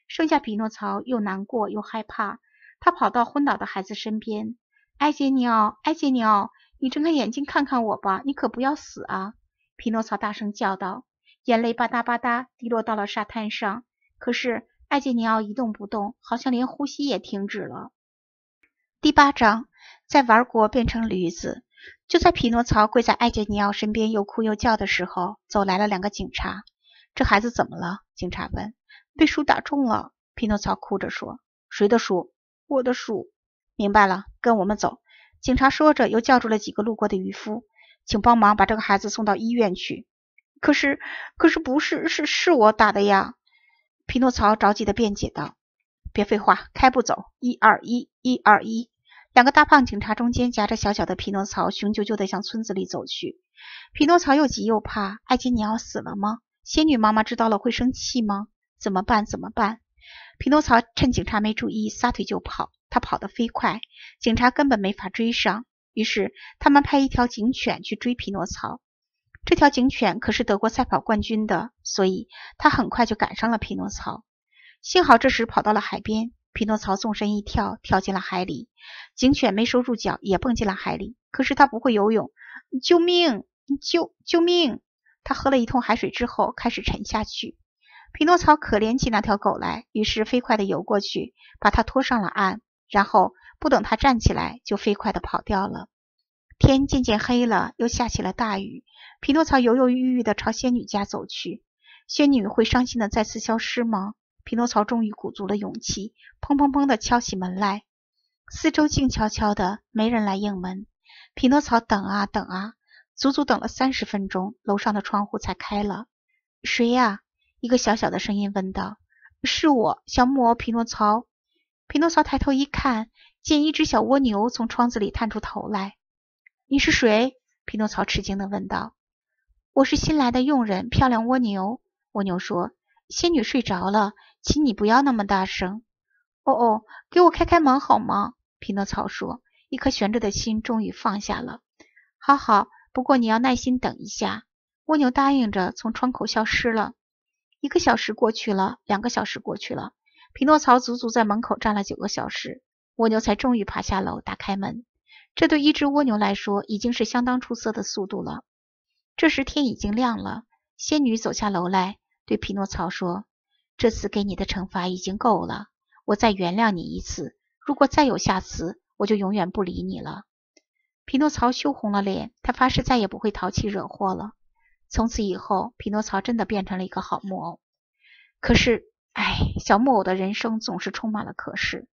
剩下匹诺曹又难过又害怕，他跑到昏倒的孩子身边：“埃杰尼奥，埃杰尼奥，你睁开眼睛看看我吧，你可不要死啊！”匹诺曹大声叫道。眼泪吧嗒吧嗒滴落到了沙滩上，可是艾杰尼奥一动不动，好像连呼吸也停止了。第八章，在玩国变成驴子。就在匹诺曹跪在艾杰尼奥身边又哭又叫的时候，走来了两个警察。这孩子怎么了？警察问。被书打中了。匹诺曹哭着说。谁的书？我的书。明白了，跟我们走。警察说着，又叫住了几个路过的渔夫，请帮忙把这个孩子送到医院去。可是，可是不是是是我打的呀！匹诺曹着急的辩解道。别废话，开不走！一二一，一二一。两个大胖警察中间夹着小小的匹诺曹，雄赳赳的向村子里走去。匹诺曹又急又怕，艾金你要死了吗？仙女妈妈知道了会生气吗？怎么办？怎么办？匹诺曹趁警察没注意，撒腿就跑。他跑得飞快，警察根本没法追上。于是，他们派一条警犬去追匹诺曹。这条警犬可是德国赛跑冠军的，所以他很快就赶上了匹诺曹。幸好这时跑到了海边，匹诺曹纵身一跳，跳进了海里。警犬没收住脚，也蹦进了海里。可是它不会游泳，救命！救救命！它喝了一通海水之后，开始沉下去。匹诺曹可怜起那条狗来，于是飞快地游过去，把它拖上了岸，然后不等它站起来，就飞快地跑掉了。天渐渐黑了，又下起了大雨。匹诺曹犹犹豫豫地朝仙女家走去。仙女会伤心地再次消失吗？匹诺曹终于鼓足了勇气，砰砰砰地敲起门来。四周静悄悄的，没人来应门。匹诺曹等啊等啊，足足等了三十分钟，楼上的窗户才开了。“谁呀？”一个小小的声音问道。“是我，小木偶匹诺曹。”匹诺曹抬头一看，见一只小蜗牛从窗子里探出头来。你是谁？匹诺曹吃惊地问道。“我是新来的佣人，漂亮蜗牛。”蜗牛说。“仙女睡着了，请你不要那么大声。”“哦哦，给我开开门好吗？”匹诺曹说。一颗悬着的心终于放下了。“好好，不过你要耐心等一下。”蜗牛答应着，从窗口消失了。一个小时过去了，两个小时过去了，匹诺曹足足在门口站了九个小时，蜗牛才终于爬下楼，打开门。这对一只蜗牛来说，已经是相当出色的速度了。这时天已经亮了，仙女走下楼来，对匹诺曹说：“这次给你的惩罚已经够了，我再原谅你一次。如果再有下次，我就永远不理你了。”匹诺曹羞红了脸，他发誓再也不会淘气惹祸了。从此以后，匹诺曹真的变成了一个好木偶。可是，哎，小木偶的人生总是充满了可是。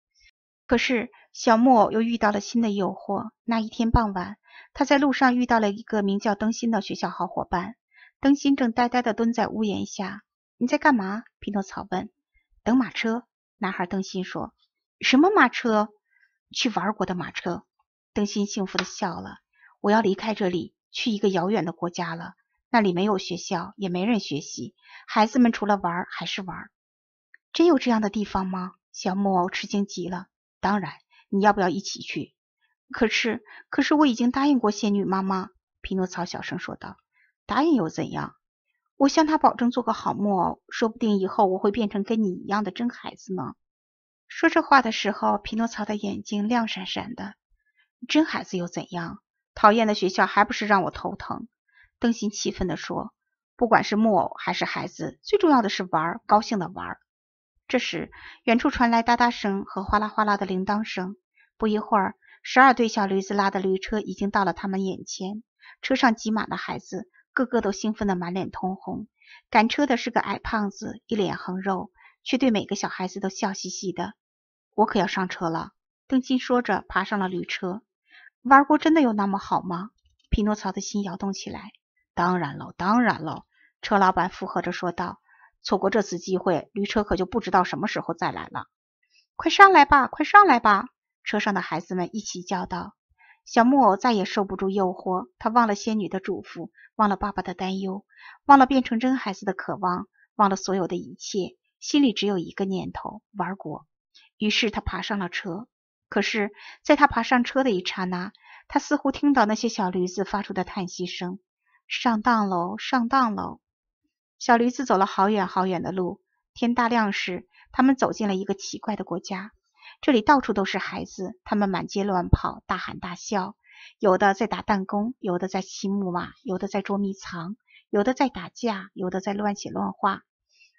可是，小木偶又遇到了新的诱惑。那一天傍晚，他在路上遇到了一个名叫灯芯的学校好伙伴。灯芯正呆呆地蹲在屋檐下。“你在干嘛？”匹诺曹问。“等马车。”男孩灯芯说。“什么马车？去玩过的马车。”灯芯幸福地笑了。“我要离开这里，去一个遥远的国家了。那里没有学校，也没人学习，孩子们除了玩还是玩。”“真有这样的地方吗？”小木偶吃惊极了。当然，你要不要一起去？可是，可是我已经答应过仙女妈妈。匹诺曹小声说道。答应又怎样？我向她保证做个好木偶，说不定以后我会变成跟你一样的真孩子呢。说这话的时候，匹诺曹的眼睛亮闪闪的。真孩子又怎样？讨厌的学校还不是让我头疼？灯芯气愤地说。不管是木偶还是孩子，最重要的是玩，高兴的玩。这时，远处传来哒哒声和哗啦哗啦的铃铛声。不一会儿，十二对小驴子拉的驴车已经到了他们眼前，车上挤满了孩子，个个都兴奋得满脸通红。赶车的是个矮胖子，一脸横肉，却对每个小孩子都笑嘻嘻的。我可要上车了，邓金说着，爬上了驴车。玩过真的有那么好吗？匹诺曹的心摇动起来。当然喽，当然喽，车老板附和着说道。错过这次机会，驴车可就不知道什么时候再来了。快上来吧，快上来吧！车上的孩子们一起叫道。小木偶再也受不住诱惑，他忘了仙女的嘱咐，忘了爸爸的担忧，忘了变成真孩子的渴望，忘了所有的一切，心里只有一个念头：玩过。于是他爬上了车。可是，在他爬上车的一刹那，他似乎听到那些小驴子发出的叹息声：“上当喽，上当喽！”小驴子走了好远好远的路，天大亮时，他们走进了一个奇怪的国家。这里到处都是孩子，他们满街乱跑，大喊大笑，有的在打弹弓，有的在骑木马，有的在捉迷藏，有的在打架，有的在乱写乱画，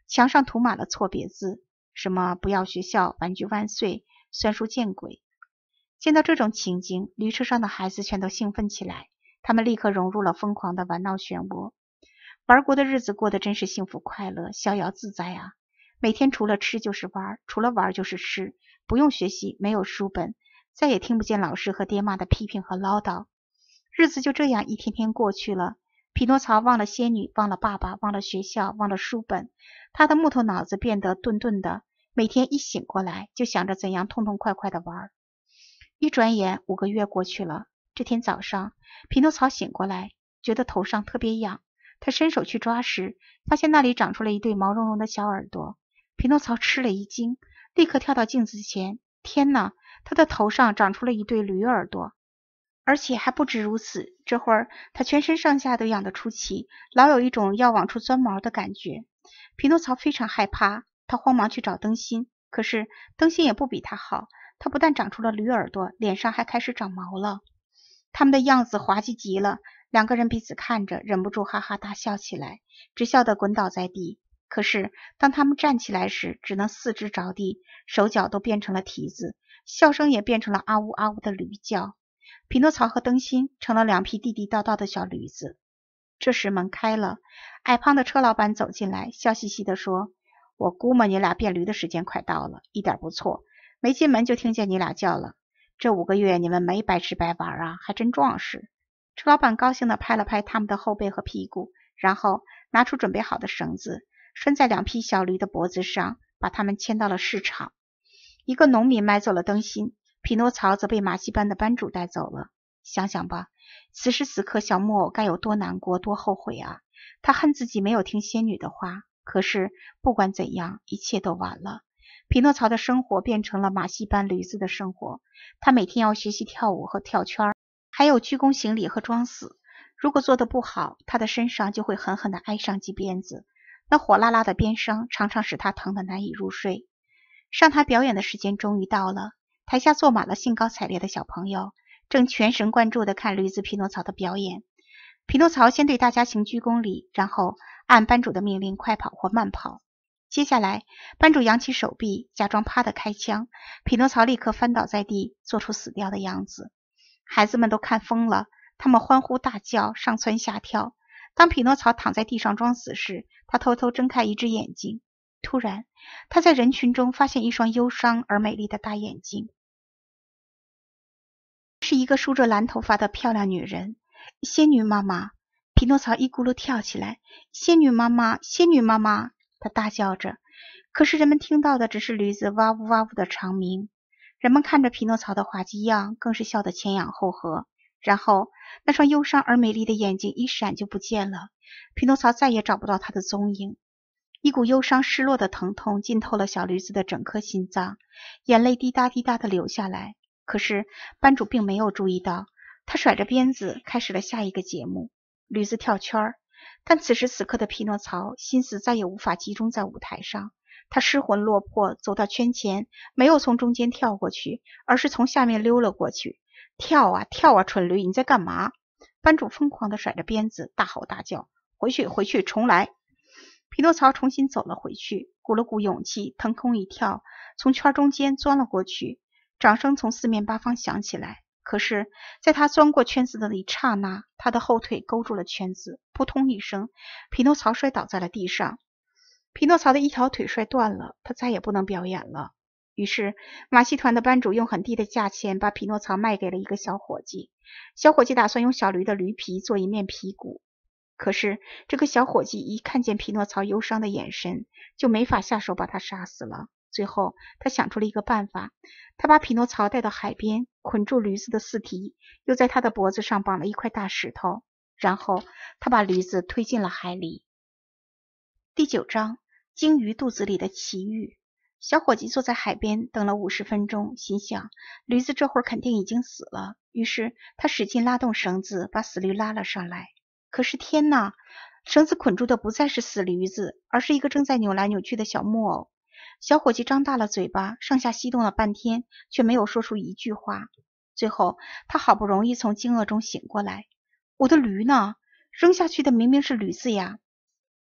墙上涂满了错别字，什么“不要学校，玩具万岁，算术见鬼”。见到这种情景，驴车上的孩子全都兴奋起来，他们立刻融入了疯狂的玩闹漩涡。玩过的日子过得真是幸福快乐、逍遥自在啊！每天除了吃就是玩，除了玩就是吃，不用学习，没有书本，再也听不见老师和爹妈的批评和唠叨。日子就这样一天天过去了。匹诺曹忘了仙女，忘了爸爸，忘了学校，忘了书本，他的木头脑子变得钝钝的。每天一醒过来，就想着怎样痛痛快快地玩。一转眼，五个月过去了。这天早上，匹诺曹醒过来，觉得头上特别痒。他伸手去抓时，发现那里长出了一对毛茸茸的小耳朵。匹诺曹吃了一惊，立刻跳到镜子前。天哪，他的头上长出了一对驴耳朵，而且还不止如此。这会儿，他全身上下都痒得出奇，老有一种要往出钻毛的感觉。匹诺曹非常害怕，他慌忙去找灯芯，可是灯芯也不比他好。他不但长出了驴耳朵，脸上还开始长毛了。他们的样子滑稽极了。两个人彼此看着，忍不住哈哈大笑起来，直笑得滚倒在地。可是当他们站起来时，只能四肢着地，手脚都变成了蹄子，笑声也变成了啊呜啊呜的驴叫。匹诺曹和灯芯成了两匹地地道道的小驴子。这时门开了，矮胖的车老板走进来，笑嘻嘻地说：“我估摸你俩变驴的时间快到了，一点不错。没进门就听见你俩叫了。这五个月你们没白吃白玩啊，还真壮实。”车老板高兴地拍了拍他们的后背和屁股，然后拿出准备好的绳子，拴在两匹小驴的脖子上，把他们牵到了市场。一个农民买走了灯芯，匹诺曹则被马戏班的班主带走了。想想吧，此时此刻，小木偶该有多难过，多后悔啊！他恨自己没有听仙女的话，可是不管怎样，一切都完了。匹诺曹的生活变成了马戏班驴子的生活，他每天要学习跳舞和跳圈儿。还有鞠躬行礼和装死，如果做的不好，他的身上就会狠狠的挨上几鞭子，那火辣辣的鞭伤常常使他疼得难以入睡。上台表演的时间终于到了，台下坐满了兴高采烈的小朋友，正全神贯注的看驴子匹诺曹的表演。匹诺曹先对大家行鞠躬礼，然后按班主的命令快跑或慢跑。接下来，班主扬起手臂，假装啪的开枪，匹诺曹立刻翻倒在地，做出死掉的样子。孩子们都看疯了，他们欢呼大叫，上蹿下跳。当匹诺曹躺在地上装死时，他偷偷睁开一只眼睛。突然，他在人群中发现一双忧伤而美丽的大眼睛，是一个梳着蓝头发的漂亮女人——仙女妈妈。匹诺曹一咕噜跳起来：“仙女妈妈，仙女妈妈！”他大叫着。可是人们听到的只是驴子“哇呜哇呜”的长鸣。人们看着匹诺曹的滑稽样，更是笑得前仰后合。然后，那双忧伤而美丽的眼睛一闪就不见了，匹诺曹再也找不到他的踪影。一股忧伤、失落的疼痛浸透了小驴子的整颗心脏，眼泪滴答滴答地流下来。可是班主并没有注意到，他甩着鞭子开始了下一个节目——驴子跳圈。但此时此刻的匹诺曹，心思再也无法集中在舞台上。他失魂落魄，走到圈前，没有从中间跳过去，而是从下面溜了过去。跳啊跳啊，蠢驴，你在干嘛？班主疯狂地甩着鞭子，大吼大叫：“回去，回去，重来！”匹诺曹重新走了回去，鼓了鼓勇气，腾空一跳，从圈中间钻了过去。掌声从四面八方响起来。可是，在他钻过圈子的一刹那，他的后腿勾住了圈子，扑通一声，匹诺曹摔倒在了地上。匹诺曹的一条腿摔断了，他再也不能表演了。于是，马戏团的班主用很低的价钱把匹诺曹卖给了一个小伙计。小伙计打算用小驴的驴皮做一面皮鼓，可是这个小伙计一看见匹诺曹忧伤的眼神，就没法下手把他杀死了。最后，他想出了一个办法，他把匹诺曹带到海边，捆住驴子的四蹄，又在他的脖子上绑了一块大石头，然后他把驴子推进了海里。第九章。鲸鱼肚子里的奇遇。小伙计坐在海边等了五十分钟，心想驴子这会儿肯定已经死了。于是他使劲拉动绳子，把死驴拉了上来。可是天哪，绳子捆住的不再是死驴子，而是一个正在扭来扭去的小木偶。小伙计张大了嘴巴，上下吸动了半天，却没有说出一句话。最后，他好不容易从惊愕中醒过来：“我的驴呢？扔下去的明明是驴子呀！”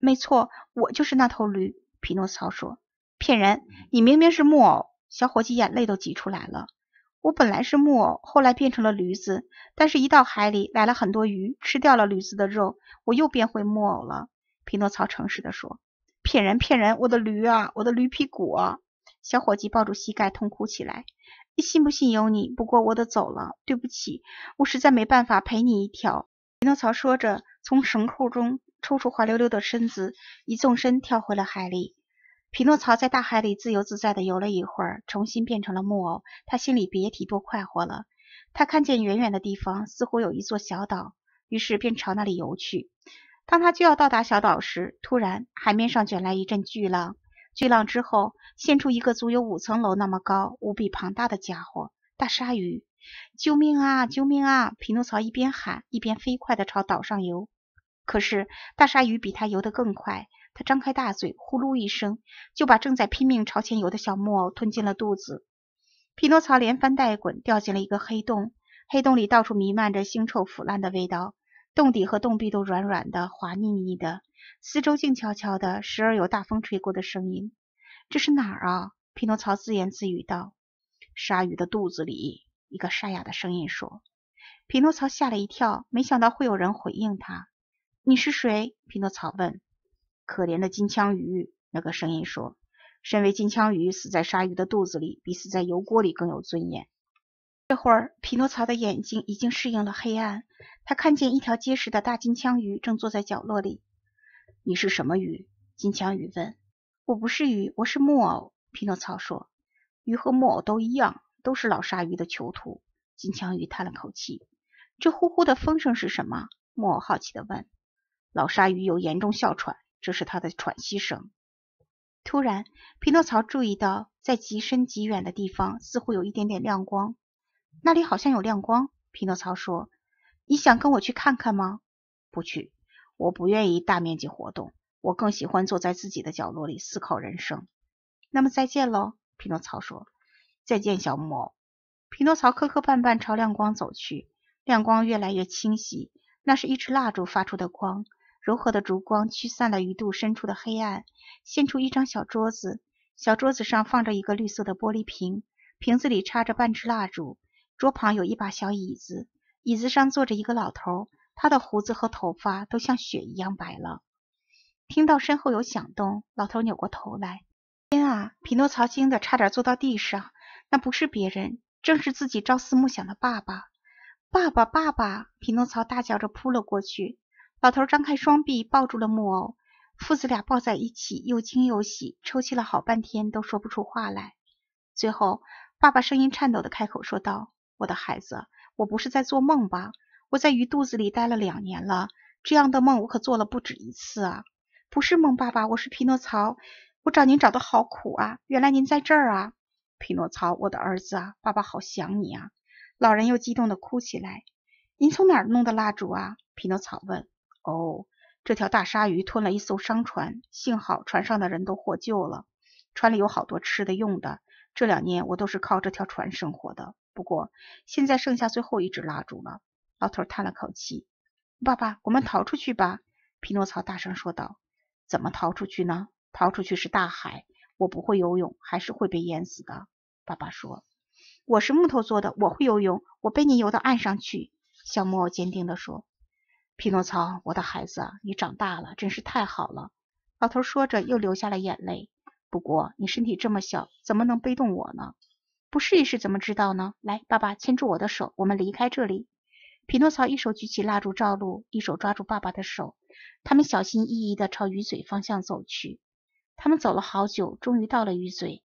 没错，我就是那头驴。”匹诺曹说。“骗人！你明明是木偶。”小伙计眼泪都挤出来了。“我本来是木偶，后来变成了驴子，但是，一到海里来了很多鱼，吃掉了驴子的肉，我又变回木偶了。”匹诺曹诚实地说。“骗人！骗人！我的驴啊，我的驴屁股！”小伙计抱住膝盖痛哭起来。“信不信由你，不过我得走了，对不起，我实在没办法陪你一条。”匹诺曹说着。从绳扣中抽出滑溜溜的身子，一纵身跳回了海里。匹诺曹在大海里自由自在地游了一会儿，重新变成了木偶，他心里别提多快活了。他看见远远的地方似乎有一座小岛，于是便朝那里游去。当他就要到达小岛时，突然海面上卷来一阵巨浪，巨浪之后现出一个足有五层楼那么高、无比庞大的家伙——大鲨鱼！救命啊！救命啊！匹诺曹一边喊，一边飞快地朝岛上游。可是大鲨鱼比它游得更快，它张开大嘴，呼噜一声，就把正在拼命朝前游的小木偶吞进了肚子。匹诺曹连翻带滚，掉进了一个黑洞。黑洞里到处弥漫着腥臭腐烂的味道，洞底和洞壁都软软的、滑腻腻的，四周静悄悄的，时而有大风吹过的声音。这是哪儿啊？匹诺曹自言自语道。鲨鱼的肚子里，一个沙哑的声音说。匹诺曹吓了一跳，没想到会有人回应他。你是谁？匹诺曹问。可怜的金枪鱼，那个声音说：“身为金枪鱼，死在鲨鱼的肚子里，比死在油锅里更有尊严。”这会儿，匹诺曹的眼睛已经适应了黑暗，他看见一条结实的大金枪鱼正坐在角落里。“你是什么鱼？”金枪鱼问。“我不是鱼，我是木偶。”匹诺曹说。“鱼和木偶都一样，都是老鲨鱼的囚徒。”金枪鱼叹了口气。“这呼呼的风声是什么？”木偶好奇地问。老鲨鱼有严重哮喘，这是他的喘息声。突然，匹诺曹注意到，在极深极远的地方，似乎有一点点亮光。那里好像有亮光。匹诺曹说：“你想跟我去看看吗？”“不去，我不愿意大面积活动，我更喜欢坐在自己的角落里思考人生。”“那么再见喽。”匹诺曹说。“再见，小木偶。”匹诺曹磕磕绊绊朝亮光走去，亮光越来越清晰，那是一支蜡烛发出的光。柔和的烛光驱散了鱼肚深处的黑暗，现出一张小桌子。小桌子上放着一个绿色的玻璃瓶，瓶子里插着半支蜡烛。桌旁有一把小椅子，椅子上坐着一个老头，他的胡子和头发都像雪一样白了。听到身后有响动，老头扭过头来。天啊！匹诺曹惊得差点坐到地上。那不是别人，正是自己朝思暮想的爸爸。爸爸，爸爸！匹诺曹大叫着扑了过去。老头张开双臂抱住了木偶，父子俩抱在一起，又惊又喜，抽泣了好半天都说不出话来。最后，爸爸声音颤抖地开口说道：“我的孩子，我不是在做梦吧？我在鱼肚子里待了两年了，这样的梦我可做了不止一次啊！不是梦，爸爸，我是匹诺曹，我找您找的好苦啊！原来您在这儿啊，匹诺曹，我的儿子啊，爸爸好想你啊！”老人又激动地哭起来。“您从哪儿弄的蜡烛啊？”匹诺曹问。哦，这条大鲨鱼吞了一艘商船，幸好船上的人都获救了。船里有好多吃的用的，这两年我都是靠这条船生活的。不过现在剩下最后一只蜡烛了。老头叹了口气：“爸爸，我们逃出去吧。”匹诺曹大声说道。“怎么逃出去呢？逃出去是大海，我不会游泳，还是会被淹死的。”爸爸说。“我是木头做的，我会游泳，我背你游到岸上去。”小木偶坚定地说。匹诺曹，我的孩子，你长大了，真是太好了。老头说着，又流下了眼泪。不过你身体这么小，怎么能背动我呢？不试一试怎么知道呢？来，爸爸，牵住我的手，我们离开这里。匹诺曹一手举起蜡烛照路，一手抓住爸爸的手，他们小心翼翼的朝鱼嘴方向走去。他们走了好久，终于到了鱼嘴。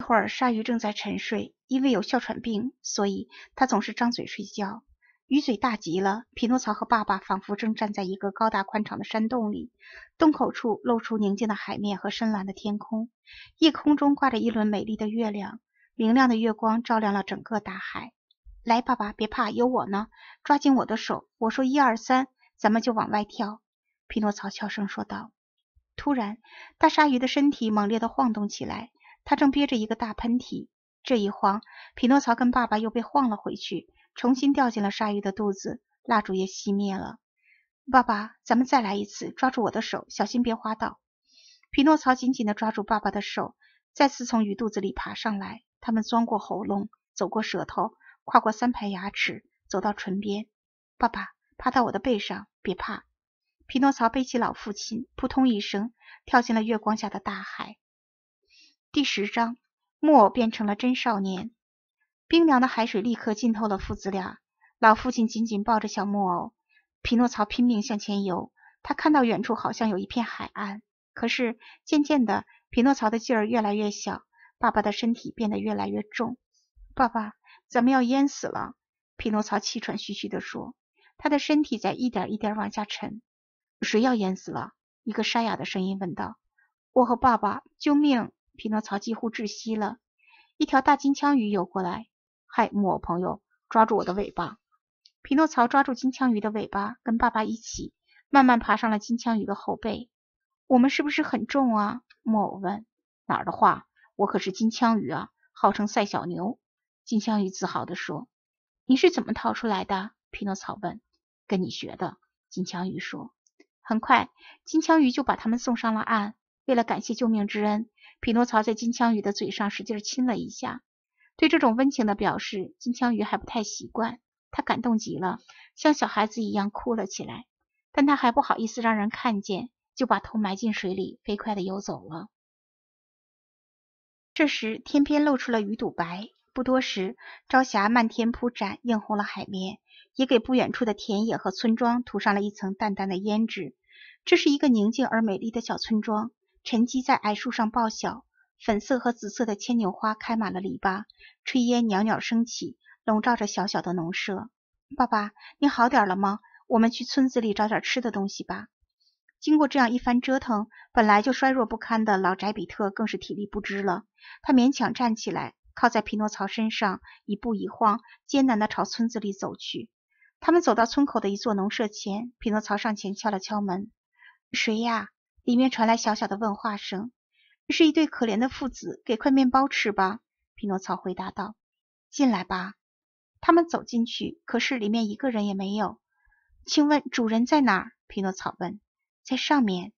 一会儿，鲨鱼正在沉睡，因为有哮喘病，所以他总是张嘴睡觉。鱼嘴大极了，匹诺曹和爸爸仿佛正站在一个高大宽敞的山洞里，洞口处露出宁静的海面和深蓝的天空，夜空中挂着一轮美丽的月亮，明亮的月光照亮了整个大海。来，爸爸，别怕，有我呢，抓紧我的手，我说一二三，咱们就往外跳。”匹诺曹悄声说道。突然，大鲨鱼的身体猛烈地晃动起来，它正憋着一个大喷嚏。这一晃，匹诺曹跟爸爸又被晃了回去。重新掉进了鲨鱼的肚子，蜡烛也熄灭了。爸爸，咱们再来一次，抓住我的手，小心别滑倒。匹诺曹紧紧地抓住爸爸的手，再次从鱼肚子里爬上来。他们钻过喉咙，走过舌头，跨过三排牙齿，走到唇边。爸爸，趴到我的背上，别怕。匹诺曹背起老父亲，扑通一声跳进了月光下的大海。第十章：木偶变成了真少年。冰凉的海水立刻浸透了父子俩。老父亲紧紧抱着小木偶，匹诺曹拼命向前游。他看到远处好像有一片海岸，可是渐渐的，匹诺曹的劲儿越来越小，爸爸的身体变得越来越重。爸爸，咱们要淹死了！匹诺曹气喘吁吁地说。他的身体在一点一点往下沉。谁要淹死了？一个沙哑的声音问道。我和爸爸，救命！匹诺曹几乎窒息了。一条大金枪鱼游过来。嗨，木偶朋友，抓住我的尾巴！匹诺曹抓住金枪鱼的尾巴，跟爸爸一起慢慢爬上了金枪鱼的后背。我们是不是很重啊？木偶问。哪儿的话，我可是金枪鱼啊，号称赛小牛。金枪鱼自豪地说。你是怎么逃出来的？匹诺曹问。跟你学的。金枪鱼说。很快，金枪鱼就把他们送上了岸。为了感谢救命之恩，匹诺曹在金枪鱼的嘴上使劲亲了一下。对这种温情的表示，金枪鱼还不太习惯。他感动极了，像小孩子一样哭了起来。但他还不好意思让人看见，就把头埋进水里，飞快地游走了。这时，天边露出了鱼肚白。不多时，朝霞漫天铺展，映红了海面，也给不远处的田野和村庄涂上了一层淡淡的胭脂。这是一个宁静而美丽的小村庄，沉积在矮树上，报晓。粉色和紫色的牵牛花开满了篱笆，炊烟袅袅升起，笼罩着小小的农舍。爸爸，你好点了吗？我们去村子里找点吃的东西吧。经过这样一番折腾，本来就衰弱不堪的老宅比特更是体力不支了。他勉强站起来，靠在匹诺曹身上，一步一晃，艰难地朝村子里走去。他们走到村口的一座农舍前，匹诺曹上前敲了敲门：“谁呀？”里面传来小小的问话声。是一对可怜的父子，给块面包吃吧。”匹诺曹回答道。“进来吧。”他们走进去，可是里面一个人也没有。“请问主人在哪？”匹诺曹问。“在上面。”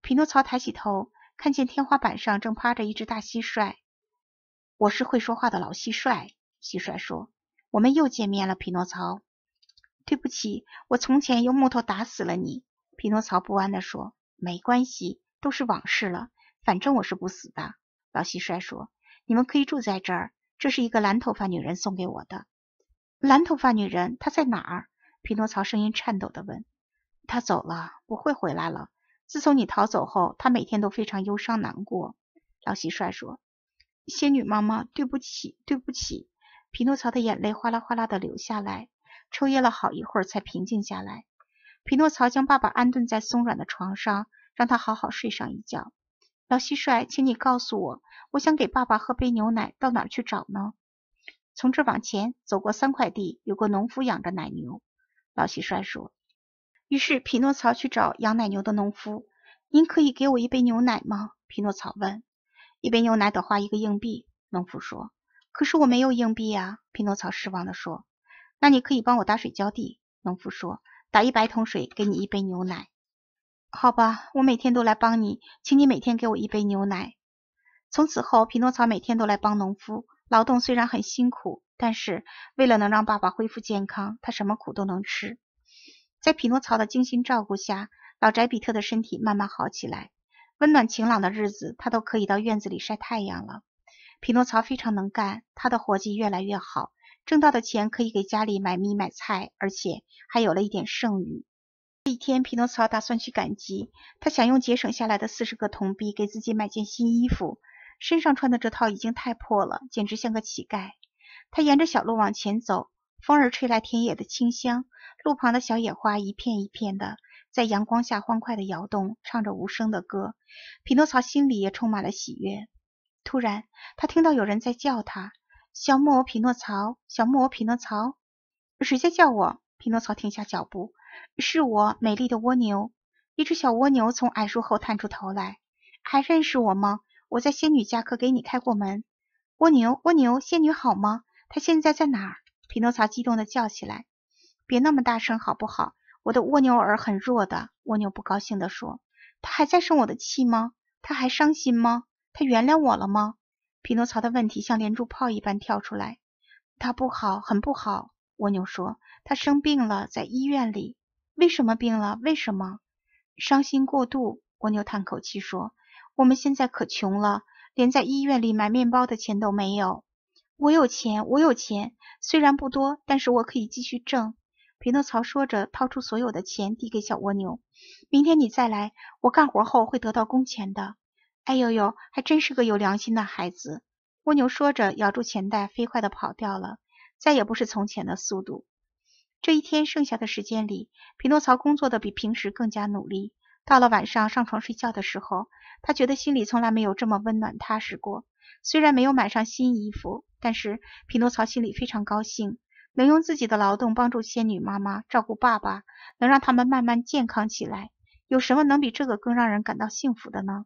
匹诺曹抬起头，看见天花板上正趴着一只大蟋蟀。“我是会说话的老蟋蟀。”蟋蟀说，“我们又见面了。”匹诺曹。“对不起，我从前用木头打死了你。”匹诺曹不安地说。“没关系，都是往事了。”反正我是不死的，老蟋蟀说：“你们可以住在这儿，这是一个蓝头发女人送给我的。”蓝头发女人她在哪儿？匹诺曹声音颤抖的问。“她走了，不会回来了。自从你逃走后，她每天都非常忧伤难过。”老蟋蟀说。“仙女妈妈，对不起，对不起。”匹诺曹的眼泪哗啦哗啦的流下来，抽噎了好一会儿才平静下来。匹诺曹将爸爸安顿在松软的床上，让他好好睡上一觉。老蟋蟀，请你告诉我，我想给爸爸喝杯牛奶，到哪去找呢？从这往前走过三块地，有个农夫养着奶牛。老蟋蟀说。于是匹诺曹去找养奶牛的农夫。您可以给我一杯牛奶吗？匹诺曹问。一杯牛奶得花一个硬币，农夫说。可是我没有硬币呀，匹诺曹失望的说。那你可以帮我打水浇地，农夫说。打一百桶水给你一杯牛奶。好吧，我每天都来帮你，请你每天给我一杯牛奶。从此后，匹诺曹每天都来帮农夫。劳动虽然很辛苦，但是为了能让爸爸恢复健康，他什么苦都能吃。在匹诺曹的精心照顾下，老宅比特的身体慢慢好起来。温暖晴朗的日子，他都可以到院子里晒太阳了。匹诺曹非常能干，他的活计越来越好，挣到的钱可以给家里买米买菜，而且还有了一点剩余。一天，匹诺曹打算去赶集。他想用节省下来的四十个铜币给自己买件新衣服。身上穿的这套已经太破了，简直像个乞丐。他沿着小路往前走，风儿吹来田野的清香，路旁的小野花一片一片的在阳光下欢快地摇动，唱着无声的歌。匹诺曹心里也充满了喜悦。突然，他听到有人在叫他：“小木偶匹诺曹，小木偶匹诺曹！”谁在叫我？匹诺曹停下脚步。是我美丽的蜗牛，一只小蜗牛从矮树后探出头来，还认识我吗？我在仙女家可给你开过门。蜗牛，蜗牛，仙女好吗？她现在在哪儿？匹诺曹激动地叫起来：“别那么大声，好不好？我的蜗牛耳很弱的。”蜗牛不高兴地说：“她还在生我的气吗？她还伤心吗？她原谅我了吗？”匹诺曹的问题像连珠炮一般跳出来：“她不好，很不好。”蜗牛说：“她生病了，在医院里。”为什么病了？为什么？伤心过度。蜗牛叹口气说：“我们现在可穷了，连在医院里买面包的钱都没有。”我有钱，我有钱，虽然不多，但是我可以继续挣。”匹诺曹说着，掏出所有的钱递给小蜗牛：“明天你再来，我干活后会得到工钱的。”哎呦呦，还真是个有良心的孩子。”蜗牛说着，咬住钱袋，飞快的跑掉了，再也不是从前的速度。这一天剩下的时间里，匹诺曹工作的比平时更加努力。到了晚上上床睡觉的时候，他觉得心里从来没有这么温暖踏实过。虽然没有买上新衣服，但是匹诺曹心里非常高兴，能用自己的劳动帮助仙女妈妈照顾爸爸，能让他们慢慢健康起来，有什么能比这个更让人感到幸福的呢？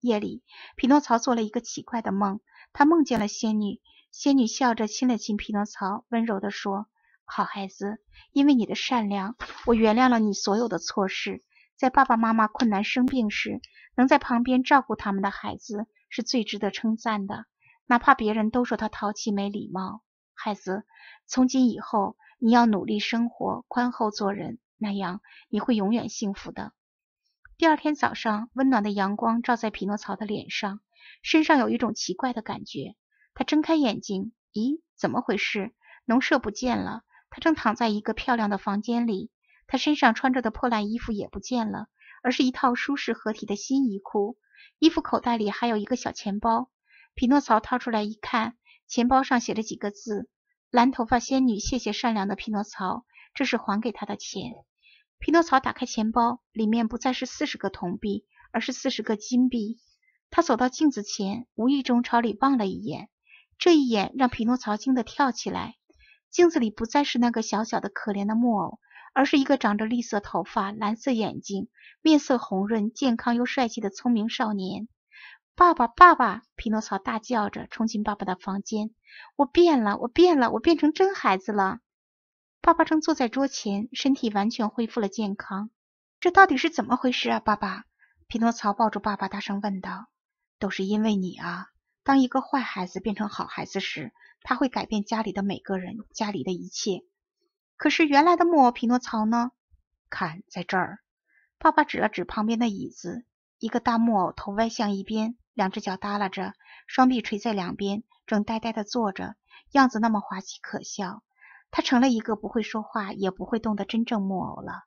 夜里，匹诺曹做了一个奇怪的梦，他梦见了仙女。仙女笑着亲了亲匹诺曹，温柔地说。好孩子，因为你的善良，我原谅了你所有的错事。在爸爸妈妈困难生病时，能在旁边照顾他们的孩子是最值得称赞的。哪怕别人都说他淘气没礼貌，孩子，从今以后你要努力生活，宽厚做人，那样你会永远幸福的。第二天早上，温暖的阳光照在匹诺曹的脸上，身上有一种奇怪的感觉。他睁开眼睛，咦，怎么回事？农舍不见了。他正躺在一个漂亮的房间里，他身上穿着的破烂衣服也不见了，而是一套舒适合体的新衣裤。衣服口袋里还有一个小钱包，匹诺曹掏出来一看，钱包上写着几个字：“蓝头发仙女，谢谢善良的匹诺曹，这是还给他的钱。”匹诺曹打开钱包，里面不再是四十个铜币，而是四十个金币。他走到镜子前，无意中朝里望了一眼，这一眼让匹诺曹惊得跳起来。镜子里不再是那个小小的可怜的木偶，而是一个长着绿色头发、蓝色眼睛、面色红润、健康又帅气的聪明少年。爸爸，爸爸！匹诺曹大叫着冲进爸爸的房间。我变了，我变了，我变成真孩子了。爸爸正坐在桌前，身体完全恢复了健康。这到底是怎么回事啊，爸爸？匹诺曹抱住爸爸，大声问道。都是因为你啊。当一个坏孩子变成好孩子时，他会改变家里的每个人，家里的一切。可是原来的木偶匹诺曹呢？看，在这儿，爸爸指了指旁边的椅子，一个大木偶头歪向一边，两只脚耷拉着，双臂垂在两边，正呆呆地坐着，样子那么滑稽可笑。他成了一个不会说话也不会动的真正木偶了。